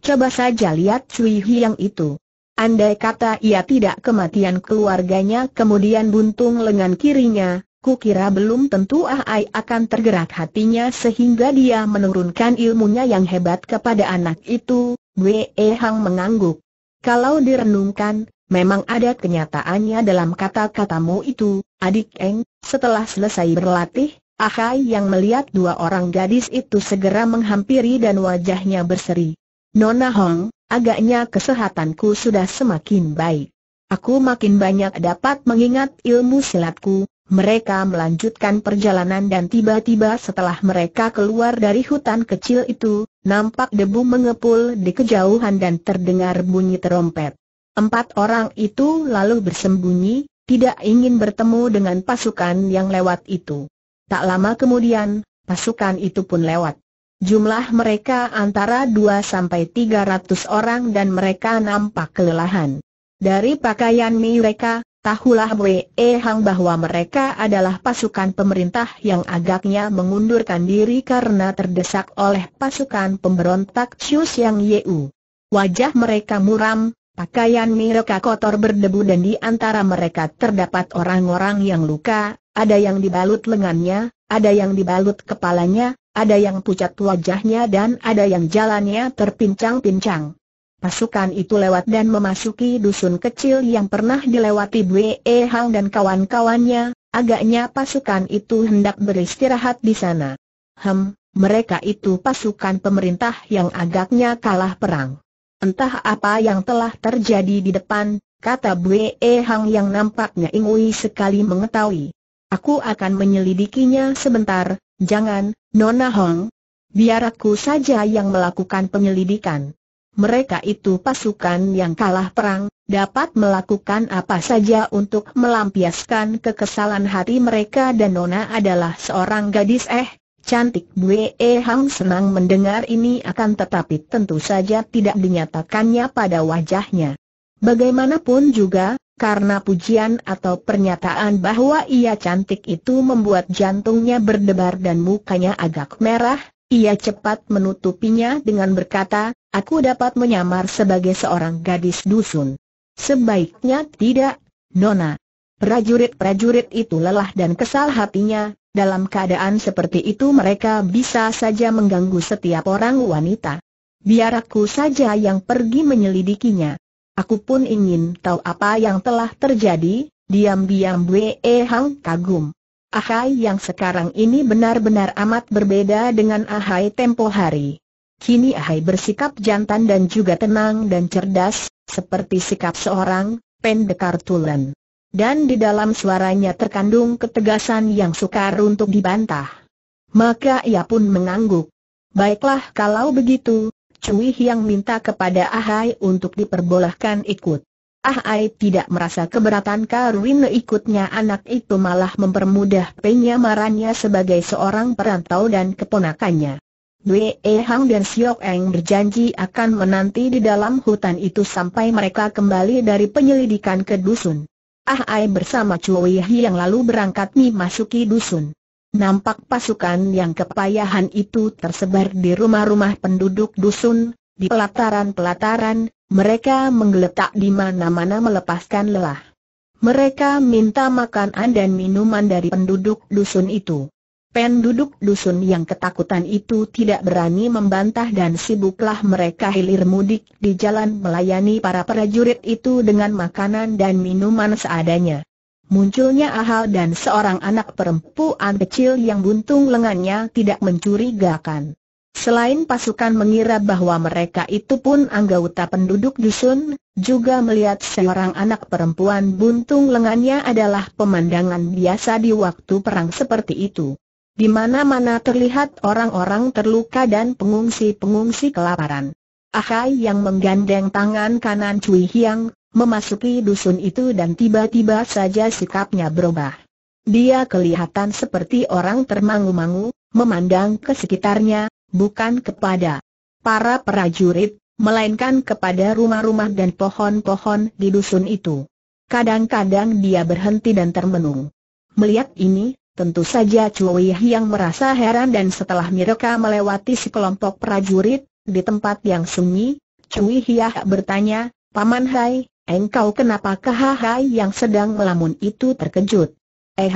[SPEAKER 1] Coba saja lihat Cui yang itu. Andai kata ia tidak kematian keluarganya kemudian buntung lengan kirinya, kukira belum tentu Ahai akan tergerak hatinya sehingga dia menurunkan ilmunya yang hebat kepada anak itu, Wei Hang mengangguk. Kalau direnungkan, memang ada kenyataannya dalam kata-katamu itu, adik Eng, setelah selesai berlatih, Ahai yang melihat dua orang gadis itu segera menghampiri dan wajahnya berseri. Nona Hong, agaknya kesehatanku sudah semakin baik. Aku makin banyak dapat mengingat ilmu silatku, mereka melanjutkan perjalanan dan tiba-tiba setelah mereka keluar dari hutan kecil itu, nampak debu mengepul di kejauhan dan terdengar bunyi terompet. Empat orang itu lalu bersembunyi, tidak ingin bertemu dengan pasukan yang lewat itu. Tak lama kemudian, pasukan itu pun lewat. Jumlah mereka antara 2 sampai 300 orang dan mereka nampak kelelahan. Dari pakaian mereka, tahulah Wei Hang bahwa mereka adalah pasukan pemerintah yang agaknya mengundurkan diri karena terdesak oleh pasukan pemberontak Chiu Yang Yeu. Wajah mereka muram, pakaian mereka kotor berdebu dan di antara mereka terdapat orang-orang yang luka, ada yang dibalut lengannya, ada yang dibalut kepalanya, ada yang pucat wajahnya dan ada yang jalannya terpincang-pincang. Pasukan itu lewat dan memasuki dusun kecil yang pernah dilewati Bwe e Hang dan kawan-kawannya, agaknya pasukan itu hendak beristirahat di sana. Hem, mereka itu pasukan pemerintah yang agaknya kalah perang. Entah apa yang telah terjadi di depan, kata Bwe e Hang yang nampaknya ingui sekali mengetahui. Aku akan menyelidikinya sebentar, jangan, Nona Hong, biar aku saja yang melakukan penyelidikan. Mereka itu pasukan yang kalah perang, dapat melakukan apa saja untuk melampiaskan kekesalan hati mereka dan Nona adalah seorang gadis eh, cantik Bue Hang senang mendengar ini akan tetapi tentu saja tidak dinyatakannya pada wajahnya. Bagaimanapun juga, karena pujian atau pernyataan bahwa ia cantik itu membuat jantungnya berdebar dan mukanya agak merah, ia cepat menutupinya dengan berkata, aku dapat menyamar sebagai seorang gadis dusun. Sebaiknya tidak, Nona. Prajurit-prajurit itu lelah dan kesal hatinya, dalam keadaan seperti itu mereka bisa saja mengganggu setiap orang wanita. Biar aku saja yang pergi menyelidikinya. Aku pun ingin tahu apa yang telah terjadi, diam-diam Wei Hang kagum. Ahai yang sekarang ini benar-benar amat berbeda dengan Ahai tempo hari. Kini Ahai bersikap jantan dan juga tenang dan cerdas, seperti sikap seorang pendekar tulen. Dan di dalam suaranya terkandung ketegasan yang sukar untuk dibantah. Maka ia pun mengangguk. Baiklah kalau begitu, Cui yang minta kepada Ahai untuk diperbolehkan ikut. Ahai tidak merasa keberatan karena ikutnya anak itu malah mempermudah penyamarannya sebagai seorang perantau dan keponakannya. Dwe e Hang dan Siok Eng berjanji akan menanti di dalam hutan itu sampai mereka kembali dari penyelidikan ke dusun. Ahai bersama Cui yang lalu berangkat memasuki dusun. Nampak pasukan yang kepayahan itu tersebar di rumah-rumah penduduk dusun, di pelataran-pelataran, mereka menggeletak di mana-mana melepaskan lelah. Mereka minta makanan dan minuman dari penduduk dusun itu. Penduduk dusun yang ketakutan itu tidak berani membantah dan sibuklah mereka hilir mudik di jalan melayani para prajurit itu dengan makanan dan minuman seadanya. Munculnya Ahal dan seorang anak perempuan kecil yang buntung lengannya tidak mencurigakan. Selain pasukan mengira bahwa mereka itu pun anggota penduduk dusun, juga melihat seorang anak perempuan buntung lengannya adalah pemandangan biasa di waktu perang seperti itu. Di mana-mana terlihat orang-orang terluka dan pengungsi-pengungsi kelaparan. Ahai yang menggandeng tangan kanan Cui Hiang, memasuki dusun itu dan tiba-tiba saja sikapnya berubah. Dia kelihatan seperti orang termangu-mangu, memandang ke sekitarnya, bukan kepada para prajurit, melainkan kepada rumah-rumah dan pohon-pohon di dusun itu. Kadang-kadang dia berhenti dan termenung. Melihat ini, tentu saja Cui yang merasa heran dan setelah mereka melewati sekelompok prajurit, di tempat yang sunyi, Cui Hiah bertanya, Paman Hai, Engkau kenapa kahahai yang sedang melamun itu terkejut? Eh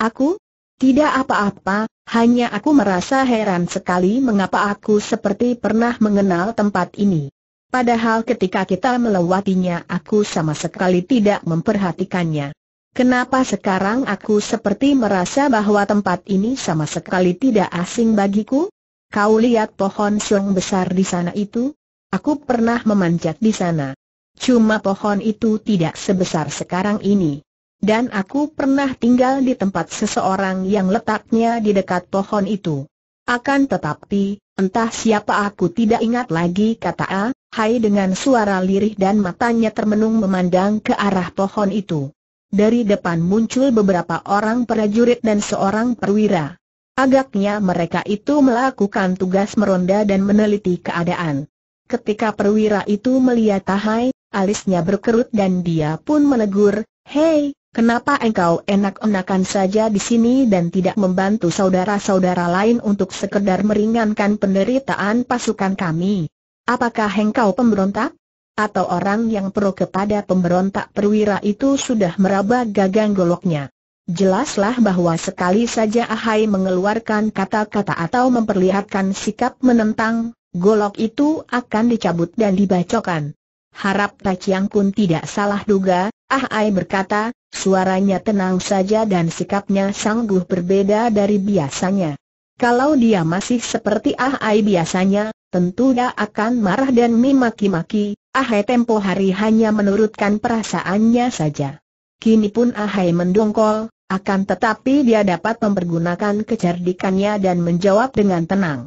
[SPEAKER 1] aku? Tidak apa-apa, hanya aku merasa heran sekali mengapa aku seperti pernah mengenal tempat ini. Padahal ketika kita melewatinya aku sama sekali tidak memperhatikannya. Kenapa sekarang aku seperti merasa bahwa tempat ini sama sekali tidak asing bagiku? Kau lihat pohon siung besar di sana itu? Aku pernah memanjat di sana. Cuma pohon itu tidak sebesar sekarang ini. Dan aku pernah tinggal di tempat seseorang yang letaknya di dekat pohon itu. Akan tetapi, entah siapa aku tidak ingat lagi kata A, Hai dengan suara lirih dan matanya termenung memandang ke arah pohon itu. Dari depan muncul beberapa orang prajurit dan seorang perwira. Agaknya mereka itu melakukan tugas meronda dan meneliti keadaan. Ketika perwira itu melihat Tahai, alisnya berkerut dan dia pun menegur, Hei, kenapa engkau enak-enakan saja di sini dan tidak membantu saudara-saudara lain untuk sekedar meringankan penderitaan pasukan kami? Apakah engkau pemberontak? Atau orang yang pro kepada pemberontak perwira itu sudah meraba gagang goloknya? Jelaslah bahwa sekali saja Ahai mengeluarkan kata-kata atau memperlihatkan sikap menentang, golok itu akan dicabut dan dibacokan harap Tachiang Kun tidak salah duga, Ah Ai berkata, suaranya tenang saja dan sikapnya sangguh berbeda dari biasanya. Kalau dia masih seperti Ah Ai biasanya, tentu dia akan marah dan memaki-maki, Ah Ai tempo hari hanya menurutkan perasaannya saja. Kini pun Ah Ai mendongkol, akan tetapi dia dapat mempergunakan kecerdikannya dan menjawab dengan tenang.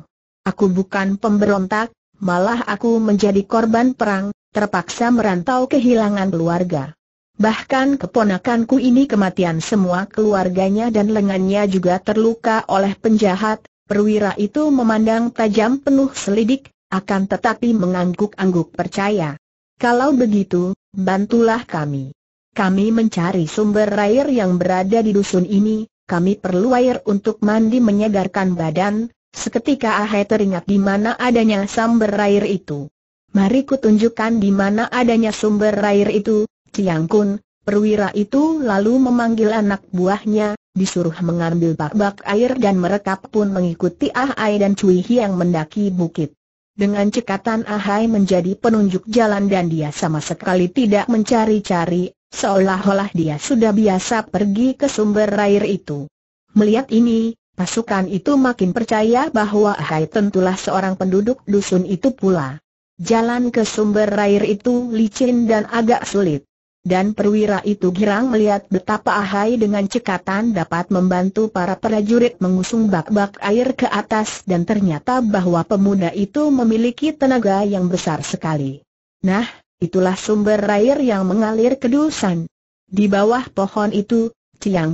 [SPEAKER 1] Aku bukan pemberontak, malah aku menjadi korban perang, terpaksa merantau kehilangan keluarga. Bahkan keponakanku ini kematian semua keluarganya dan lengannya juga terluka oleh penjahat, perwira itu memandang tajam penuh selidik, akan tetapi mengangguk-angguk percaya. Kalau begitu, bantulah kami. Kami mencari sumber air yang berada di dusun ini, kami perlu air untuk mandi menyegarkan badan, seketika Ahe teringat di mana adanya sumber air itu. Mari kutunjukkan di mana adanya sumber air itu, Ciang Kun, perwira itu lalu memanggil anak buahnya, disuruh mengambil bak-bak air dan mereka pun mengikuti Ahai dan Cui yang mendaki bukit. Dengan cekatan Ahai menjadi penunjuk jalan dan dia sama sekali tidak mencari-cari, seolah-olah dia sudah biasa pergi ke sumber air itu. Melihat ini, pasukan itu makin percaya bahwa Ahai tentulah seorang penduduk dusun itu pula. Jalan ke sumber air itu licin dan agak sulit. Dan perwira itu girang melihat betapa Ahai dengan cekatan dapat membantu para prajurit mengusung bak-bak air ke atas dan ternyata bahwa pemuda itu memiliki tenaga yang besar sekali. Nah, itulah sumber air yang mengalir ke Dusan. Di bawah pohon itu, Ciang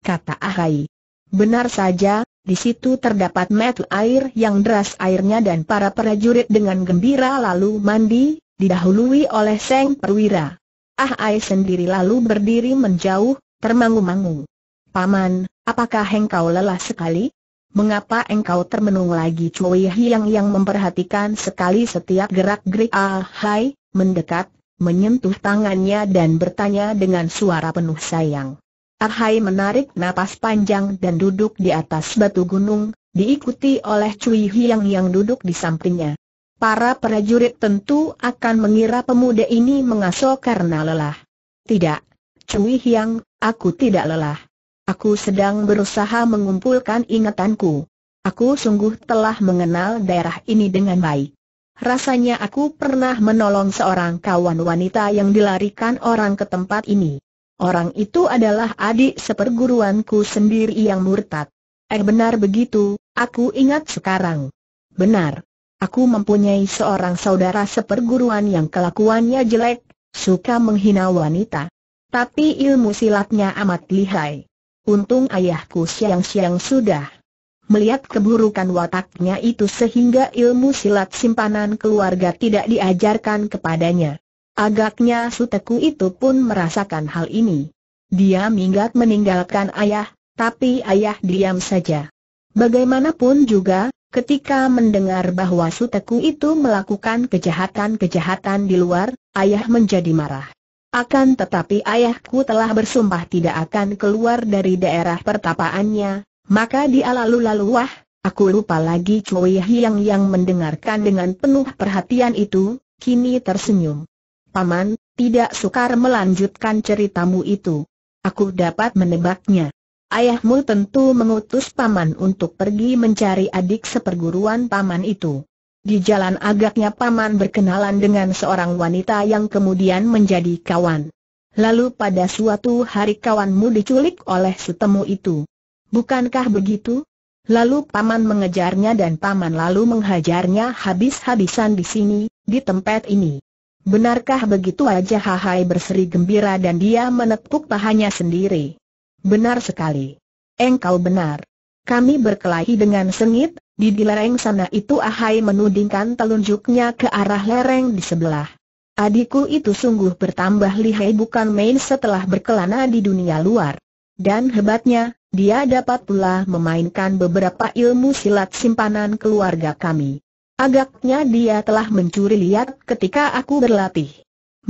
[SPEAKER 1] kata Ahai, Benar saja, di situ terdapat metu air yang deras airnya dan para prajurit dengan gembira lalu mandi, didahului oleh Seng Perwira. Ah Ai sendiri lalu berdiri menjauh, termangu-mangu. Paman, apakah engkau lelah sekali? Mengapa engkau termenung lagi Cui Hiang yang memperhatikan sekali setiap gerak-gerik Ah Hai, mendekat, menyentuh tangannya dan bertanya dengan suara penuh sayang. Arhai menarik napas panjang dan duduk di atas batu gunung, diikuti oleh Cui Hiang yang duduk di sampingnya. Para prajurit tentu akan mengira pemuda ini mengaso karena lelah. Tidak, Cui Hiang, aku tidak lelah. Aku sedang berusaha mengumpulkan ingatanku. Aku sungguh telah mengenal daerah ini dengan baik. Rasanya aku pernah menolong seorang kawan wanita yang dilarikan orang ke tempat ini. Orang itu adalah adik seperguruanku sendiri yang murtad. Eh benar begitu, aku ingat sekarang. Benar. Aku mempunyai seorang saudara seperguruan yang kelakuannya jelek, suka menghina wanita. Tapi ilmu silatnya amat lihai. Untung ayahku siang-siang sudah melihat keburukan wataknya itu sehingga ilmu silat simpanan keluarga tidak diajarkan kepadanya. Agaknya Suteku itu pun merasakan hal ini. Dia minggat meninggalkan ayah, tapi ayah diam saja. Bagaimanapun juga, ketika mendengar bahwa Suteku itu melakukan kejahatan-kejahatan di luar, ayah menjadi marah. Akan tetapi ayahku telah bersumpah tidak akan keluar dari daerah pertapaannya, maka dia lalu-lalu wah, aku lupa lagi Cui Hiang yang mendengarkan dengan penuh perhatian itu, kini tersenyum. Paman, tidak sukar melanjutkan ceritamu itu. Aku dapat menebaknya. Ayahmu tentu mengutus paman untuk pergi mencari adik seperguruan paman itu. Di jalan agaknya paman berkenalan dengan seorang wanita yang kemudian menjadi kawan. Lalu pada suatu hari kawanmu diculik oleh setemu itu. Bukankah begitu? Lalu paman mengejarnya dan paman lalu menghajarnya habis-habisan di sini, di tempat ini. Benarkah begitu aja Hai berseri gembira dan dia menepuk pahanya sendiri? Benar sekali. Engkau benar. Kami berkelahi dengan sengit, di lereng sana itu Ahai menudingkan telunjuknya ke arah lereng di sebelah. Adikku itu sungguh bertambah lihai bukan main setelah berkelana di dunia luar. Dan hebatnya, dia dapat pula memainkan beberapa ilmu silat simpanan keluarga kami. Agaknya dia telah mencuri lihat ketika aku berlatih.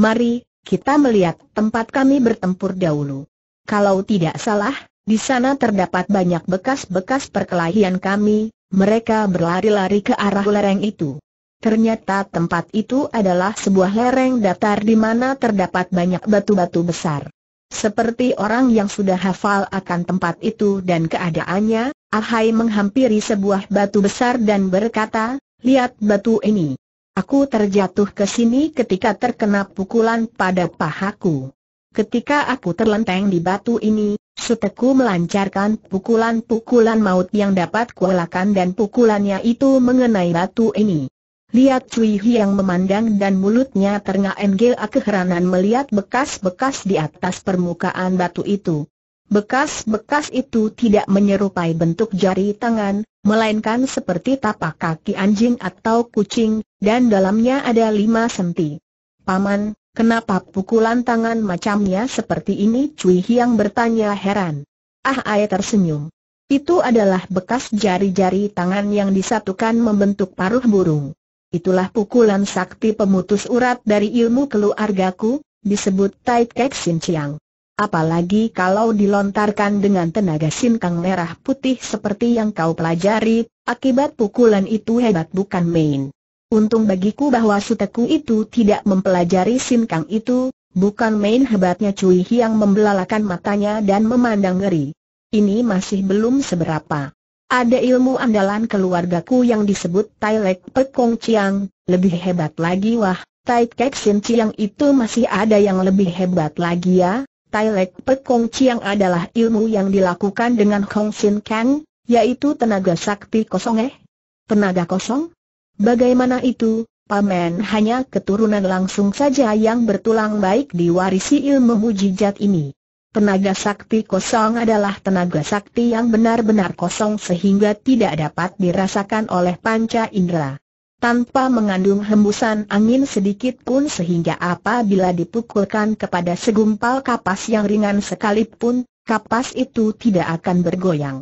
[SPEAKER 1] Mari, kita melihat tempat kami bertempur dahulu. Kalau tidak salah, di sana terdapat banyak bekas-bekas perkelahian kami, mereka berlari-lari ke arah lereng itu. Ternyata tempat itu adalah sebuah lereng datar di mana terdapat banyak batu-batu besar. Seperti orang yang sudah hafal akan tempat itu dan keadaannya, Ahai menghampiri sebuah batu besar dan berkata, Lihat batu ini. Aku terjatuh ke sini ketika terkena pukulan pada pahaku. Ketika aku terlenteng di batu ini, suteku melancarkan pukulan-pukulan maut yang dapat kuelakan dan pukulannya itu mengenai batu ini. Lihat Cui yang memandang dan mulutnya terengah-engah keheranan melihat bekas-bekas di atas permukaan batu itu. Bekas-bekas itu tidak menyerupai bentuk jari tangan, melainkan seperti tapak kaki anjing atau kucing, dan dalamnya ada lima senti. Paman, kenapa pukulan tangan macamnya seperti ini? Cui Hiang bertanya heran. Ah Ae tersenyum. Itu adalah bekas jari-jari tangan yang disatukan membentuk paruh burung. Itulah pukulan sakti pemutus urat dari ilmu keluargaku, disebut Tai Kek Sin Chiang. Apalagi kalau dilontarkan dengan tenaga sinkang merah putih seperti yang kau pelajari, akibat pukulan itu hebat bukan main. Untung bagiku bahwa suteku itu tidak mempelajari sinkang itu, bukan main hebatnya Cui yang membelalakan matanya dan memandang ngeri. Ini masih belum seberapa. Ada ilmu andalan keluargaku yang disebut Tai Lek Pekong Chiang, lebih hebat lagi wah, Tai Kek Sin Chiang itu masih ada yang lebih hebat lagi ya, Tai Lek Pek Chiang adalah ilmu yang dilakukan dengan Hong Sin Kang, yaitu tenaga sakti kosong eh? Tenaga kosong? Bagaimana itu, Paman hanya keturunan langsung saja yang bertulang baik diwarisi ilmu mujizat ini. Tenaga sakti kosong adalah tenaga sakti yang benar-benar kosong sehingga tidak dapat dirasakan oleh panca indera tanpa mengandung hembusan angin sedikit pun sehingga apabila dipukulkan kepada segumpal kapas yang ringan sekalipun, kapas itu tidak akan bergoyang.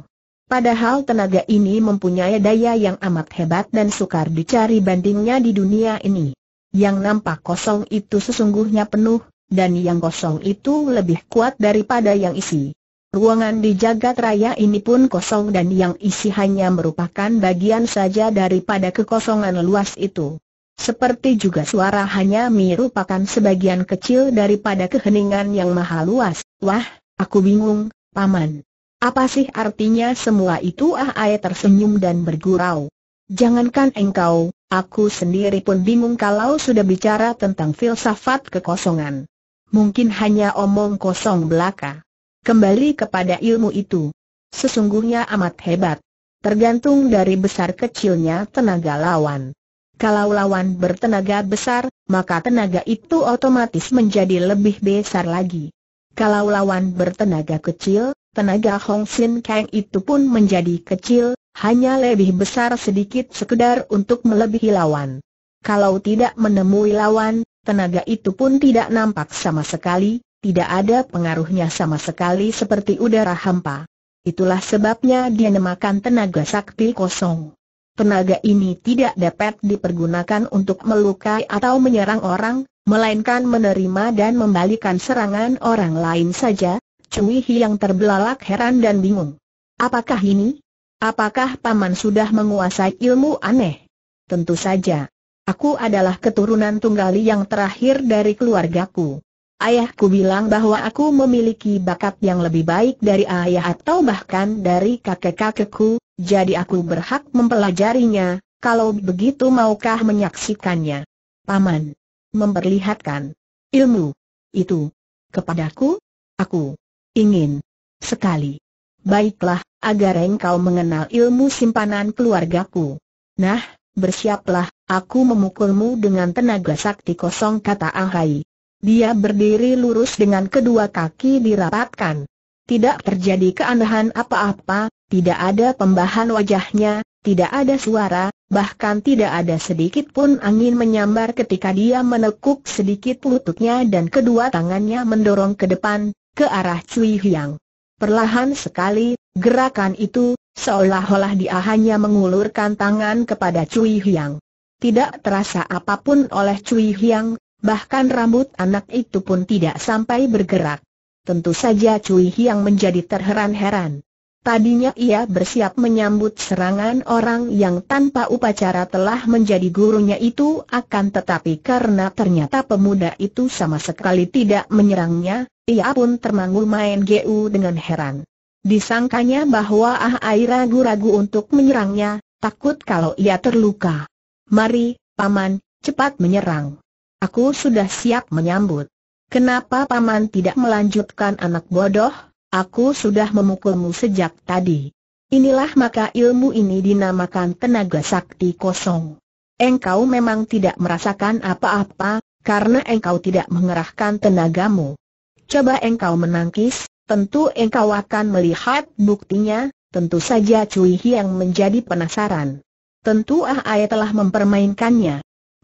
[SPEAKER 1] Padahal tenaga ini mempunyai daya yang amat hebat dan sukar dicari bandingnya di dunia ini. Yang nampak kosong itu sesungguhnya penuh, dan yang kosong itu lebih kuat daripada yang isi. Ruangan di jagat raya ini pun kosong dan yang isi hanya merupakan bagian saja daripada kekosongan luas itu. Seperti juga suara hanya merupakan sebagian kecil daripada keheningan yang maha luas. Wah, aku bingung, Paman. Apa sih artinya semua itu ah Ae tersenyum dan bergurau. Jangankan engkau, aku sendiri pun bingung kalau sudah bicara tentang filsafat kekosongan. Mungkin hanya omong kosong belaka kembali kepada ilmu itu. Sesungguhnya amat hebat. Tergantung dari besar kecilnya tenaga lawan. Kalau lawan bertenaga besar, maka tenaga itu otomatis menjadi lebih besar lagi. Kalau lawan bertenaga kecil, tenaga Hong Sin Kang itu pun menjadi kecil, hanya lebih besar sedikit sekedar untuk melebihi lawan. Kalau tidak menemui lawan, tenaga itu pun tidak nampak sama sekali, tidak ada pengaruhnya sama sekali seperti udara hampa. Itulah sebabnya dia namakan tenaga sakti kosong. Tenaga ini tidak dapat dipergunakan untuk melukai atau menyerang orang, melainkan menerima dan membalikan serangan orang lain saja, Cui yang terbelalak heran dan bingung. Apakah ini? Apakah Paman sudah menguasai ilmu aneh? Tentu saja. Aku adalah keturunan tunggali yang terakhir dari keluargaku. Ayahku bilang bahwa aku memiliki bakat yang lebih baik dari ayah atau bahkan dari kakek-kakekku, jadi aku berhak mempelajarinya, kalau begitu maukah menyaksikannya? Paman. Memperlihatkan. Ilmu. Itu. Kepadaku? Aku. Ingin. Sekali. Baiklah, agar engkau mengenal ilmu simpanan keluargaku. Nah, bersiaplah, aku memukulmu dengan tenaga sakti kosong kata Ahai. Dia berdiri lurus dengan kedua kaki dirapatkan. Tidak terjadi keanehan apa-apa, tidak ada pembahan wajahnya, tidak ada suara, bahkan tidak ada sedikit pun angin menyambar ketika dia menekuk sedikit lututnya dan kedua tangannya mendorong ke depan, ke arah Cui Hiang. Perlahan sekali, gerakan itu, seolah-olah dia hanya mengulurkan tangan kepada Cui Hiang. Tidak terasa apapun oleh Cui Hiang, Bahkan rambut anak itu pun tidak sampai bergerak. Tentu saja Cui Hiang menjadi terheran-heran. Tadinya ia bersiap menyambut serangan orang yang tanpa upacara telah menjadi gurunya itu akan tetapi karena ternyata pemuda itu sama sekali tidak menyerangnya, ia pun termangu main GU dengan heran. Disangkanya bahwa Ah air ragu-ragu untuk menyerangnya, takut kalau ia terluka. Mari, Paman, cepat menyerang. Aku sudah siap menyambut. Kenapa paman tidak melanjutkan anak bodoh? Aku sudah memukulmu sejak tadi. Inilah maka ilmu ini dinamakan tenaga sakti kosong. Engkau memang tidak merasakan apa-apa, karena engkau tidak mengerahkan tenagamu. Coba engkau menangkis, tentu engkau akan melihat buktinya, tentu saja Cui Hiang menjadi penasaran. Tentu Ah Ai telah mempermainkannya.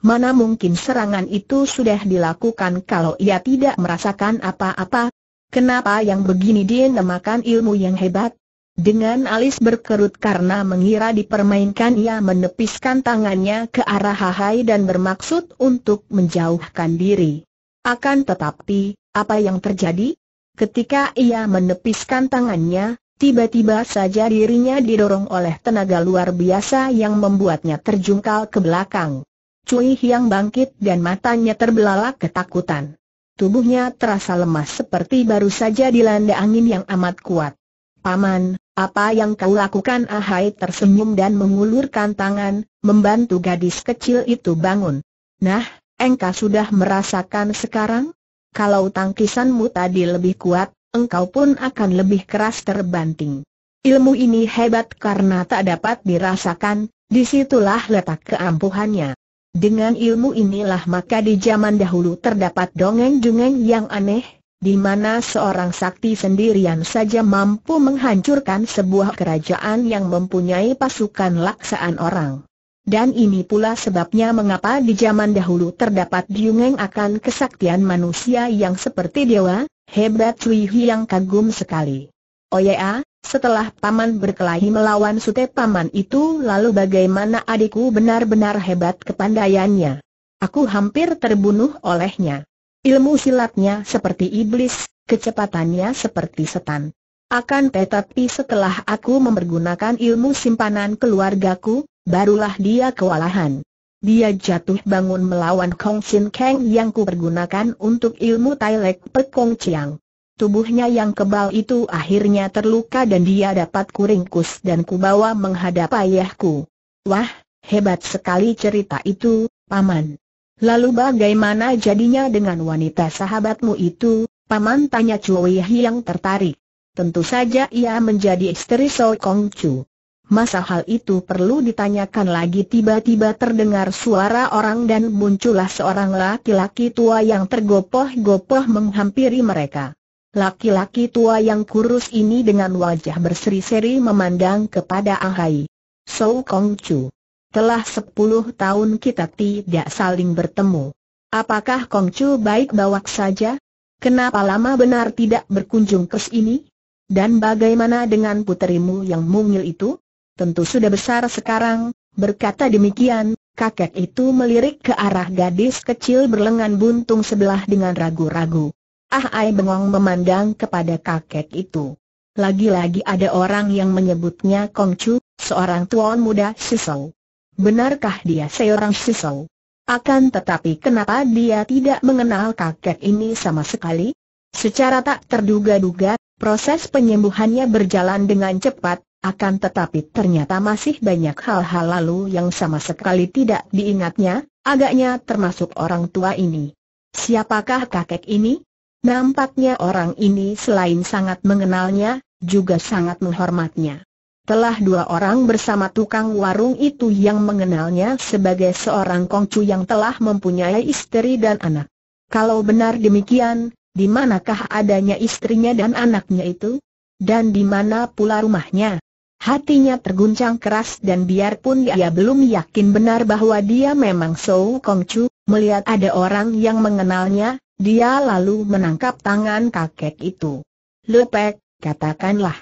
[SPEAKER 1] Mana mungkin serangan itu sudah dilakukan kalau ia tidak merasakan apa-apa? Kenapa yang begini dia namakan ilmu yang hebat? Dengan alis berkerut karena mengira dipermainkan ia menepiskan tangannya ke arah Hai dan bermaksud untuk menjauhkan diri. Akan tetapi, apa yang terjadi? Ketika ia menepiskan tangannya, tiba-tiba saja dirinya didorong oleh tenaga luar biasa yang membuatnya terjungkal ke belakang. Cui Hiang bangkit dan matanya terbelalak ketakutan. Tubuhnya terasa lemas seperti baru saja dilanda angin yang amat kuat. Paman, apa yang kau lakukan Ahai tersenyum dan mengulurkan tangan, membantu gadis kecil itu bangun. Nah, engkau sudah merasakan sekarang? Kalau tangkisanmu tadi lebih kuat, engkau pun akan lebih keras terbanting. Ilmu ini hebat karena tak dapat dirasakan, disitulah letak keampuhannya. Dengan ilmu inilah maka di zaman dahulu terdapat dongeng-dongeng yang aneh, di mana seorang sakti sendirian saja mampu menghancurkan sebuah kerajaan yang mempunyai pasukan laksaan orang. Dan ini pula sebabnya mengapa di zaman dahulu terdapat dongeng akan kesaktian manusia yang seperti dewa, hebat Sui yang kagum sekali. Oh ya, setelah paman berkelahi melawan sute paman itu lalu bagaimana adikku benar-benar hebat kepandaiannya. Aku hampir terbunuh olehnya. Ilmu silatnya seperti iblis, kecepatannya seperti setan. Akan tetapi setelah aku mempergunakan ilmu simpanan keluargaku, barulah dia kewalahan. Dia jatuh bangun melawan Kong Sin Kang yang kupergunakan untuk ilmu Tailek Pekong Chiang. Tubuhnya yang kebal itu akhirnya terluka dan dia dapat kuringkus dan kubawa menghadap ayahku. Wah, hebat sekali cerita itu, Paman. Lalu bagaimana jadinya dengan wanita sahabatmu itu, Paman tanya Cui yang tertarik. Tentu saja ia menjadi istri So Kong Chu. Masa hal itu perlu ditanyakan lagi tiba-tiba terdengar suara orang dan muncullah seorang laki-laki tua yang tergopoh-gopoh menghampiri mereka. Laki-laki tua yang kurus ini dengan wajah berseri-seri memandang kepada Ahai. So Kong Chu. Telah sepuluh tahun kita tidak saling bertemu. Apakah Kong Chu baik bawak saja? Kenapa lama benar tidak berkunjung ke sini? Dan bagaimana dengan puterimu yang mungil itu? Tentu sudah besar sekarang, berkata demikian, kakek itu melirik ke arah gadis kecil berlengan buntung sebelah dengan ragu-ragu. Ah Ai bengong memandang kepada kakek itu. Lagi-lagi ada orang yang menyebutnya Kongcu, seorang tuan muda Sisou. Benarkah dia seorang Sisou? Akan tetapi kenapa dia tidak mengenal kakek ini sama sekali? Secara tak terduga-duga, proses penyembuhannya berjalan dengan cepat, akan tetapi ternyata masih banyak hal-hal lalu yang sama sekali tidak diingatnya, agaknya termasuk orang tua ini. Siapakah kakek ini? Nampaknya orang ini selain sangat mengenalnya, juga sangat menghormatnya. Telah dua orang bersama tukang warung itu yang mengenalnya sebagai seorang kongcu yang telah mempunyai istri dan anak. Kalau benar demikian, di manakah adanya istrinya dan anaknya itu? Dan di mana pula rumahnya? Hatinya terguncang keras dan biarpun dia belum yakin benar bahwa dia memang Sou Kongcu, melihat ada orang yang mengenalnya, dia lalu menangkap tangan kakek itu. Lepek, katakanlah.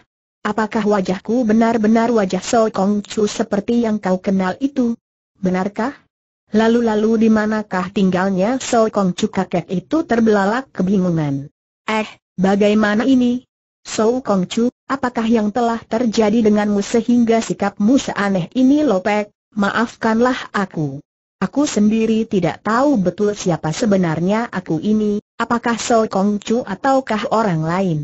[SPEAKER 1] Apakah wajahku benar-benar wajah So Kong Chu seperti yang kau kenal itu? Benarkah? Lalu-lalu di manakah tinggalnya So Kong Chu kakek itu terbelalak kebingungan. Eh, bagaimana ini? So Kong Chu, apakah yang telah terjadi denganmu sehingga sikapmu seaneh ini Lopek? Maafkanlah aku. Aku sendiri tidak tahu betul siapa sebenarnya aku ini, apakah So Kong Chu ataukah orang lain.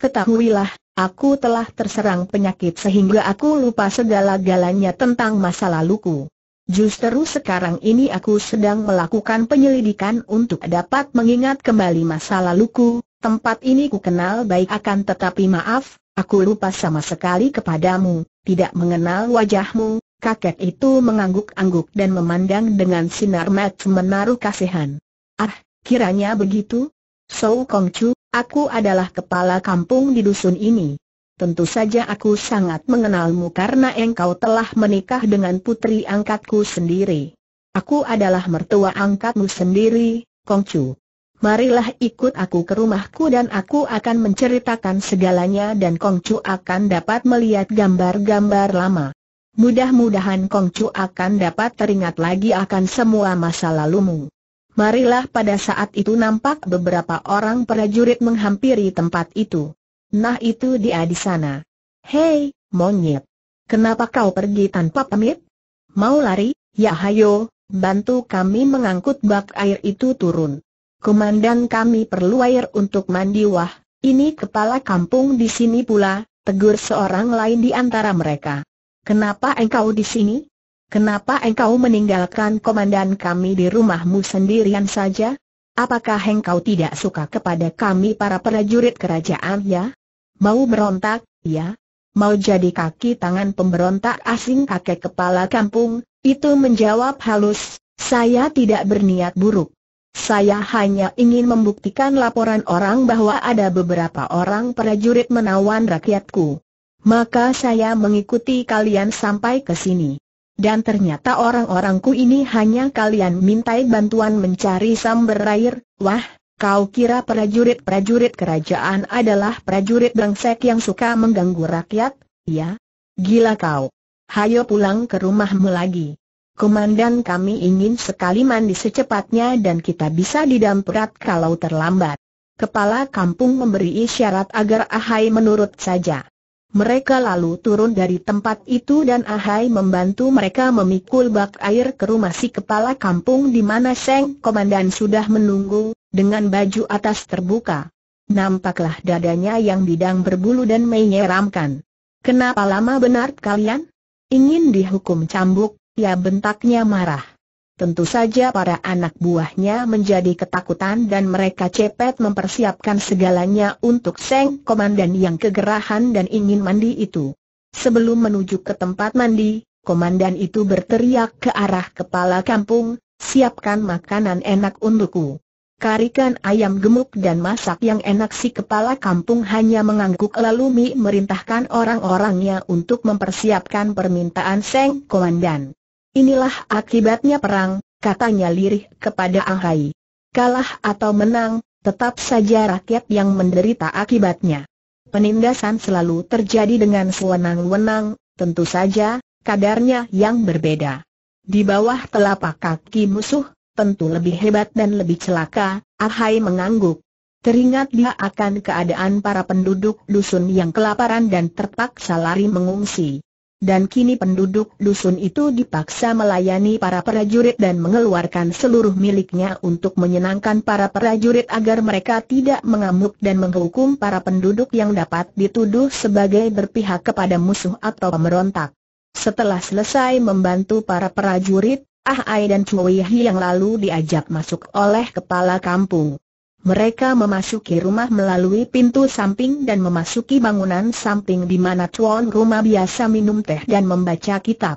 [SPEAKER 1] Ketahuilah, aku telah terserang penyakit sehingga aku lupa segala-galanya tentang masa laluku. Justru sekarang ini aku sedang melakukan penyelidikan untuk dapat mengingat kembali masa laluku, tempat ini ku kenal baik akan tetapi maaf, aku lupa sama sekali kepadamu, tidak mengenal wajahmu, kakek itu mengangguk-angguk dan memandang dengan sinar mata menaruh kasihan. Ah, kiranya begitu? Sou Kong Chu, aku adalah kepala kampung di dusun ini. Tentu saja aku sangat mengenalmu karena engkau telah menikah dengan putri angkatku sendiri. Aku adalah mertua angkatmu sendiri, Kong Chu. Marilah ikut aku ke rumahku dan aku akan menceritakan segalanya dan Kongcu akan dapat melihat gambar-gambar lama. Mudah-mudahan Kongcu akan dapat teringat lagi akan semua masa lalumu. Marilah pada saat itu nampak beberapa orang prajurit menghampiri tempat itu. Nah itu dia di sana. Hei, monyet. Kenapa kau pergi tanpa pamit? Mau lari? Ya hayo, bantu kami mengangkut bak air itu turun. Komandan kami perlu air untuk mandi wah, ini kepala kampung di sini pula, tegur seorang lain di antara mereka. Kenapa engkau di sini? Kenapa engkau meninggalkan komandan kami di rumahmu sendirian saja? Apakah engkau tidak suka kepada kami para prajurit kerajaan ya? Mau berontak, ya? Mau jadi kaki tangan pemberontak asing kakek kepala kampung? Itu menjawab halus, saya tidak berniat buruk. Saya hanya ingin membuktikan laporan orang bahwa ada beberapa orang prajurit menawan rakyatku maka saya mengikuti kalian sampai ke sini. Dan ternyata orang-orangku ini hanya kalian mintai bantuan mencari sumber air, wah, kau kira prajurit-prajurit kerajaan adalah prajurit bangsek yang suka mengganggu rakyat, ya? Gila kau! Hayo pulang ke rumahmu lagi. Komandan kami ingin sekali mandi secepatnya dan kita bisa didamprat kalau terlambat. Kepala kampung memberi isyarat agar Ahai menurut saja. Mereka lalu turun dari tempat itu dan Ahai membantu mereka memikul bak air ke rumah si kepala kampung di mana Seng Komandan sudah menunggu, dengan baju atas terbuka. Nampaklah dadanya yang bidang berbulu dan menyeramkan. Kenapa lama benar kalian? Ingin dihukum cambuk, ya bentaknya marah. Tentu saja para anak buahnya menjadi ketakutan dan mereka cepet mempersiapkan segalanya untuk Seng Komandan yang kegerahan dan ingin mandi itu. Sebelum menuju ke tempat mandi, komandan itu berteriak ke arah kepala kampung, siapkan makanan enak untukku. Karikan ayam gemuk dan masak yang enak si kepala kampung hanya mengangguk lalu Mi merintahkan orang-orangnya untuk mempersiapkan permintaan Seng Komandan. Inilah akibatnya perang, katanya lirih kepada Ahai. Kalah atau menang, tetap saja rakyat yang menderita akibatnya. Penindasan selalu terjadi dengan sewenang-wenang, tentu saja, kadarnya yang berbeda. Di bawah telapak kaki musuh, tentu lebih hebat dan lebih celaka, Ahai mengangguk. Teringat dia akan keadaan para penduduk dusun yang kelaparan dan terpaksa lari mengungsi dan kini penduduk dusun itu dipaksa melayani para prajurit dan mengeluarkan seluruh miliknya untuk menyenangkan para prajurit agar mereka tidak mengamuk dan menghukum para penduduk yang dapat dituduh sebagai berpihak kepada musuh atau pemberontak. Setelah selesai membantu para prajurit, Ah Ai dan Chui Hi yang lalu diajak masuk oleh kepala kampung. Mereka memasuki rumah melalui pintu samping dan memasuki bangunan samping di mana tuan rumah biasa minum teh dan membaca kitab.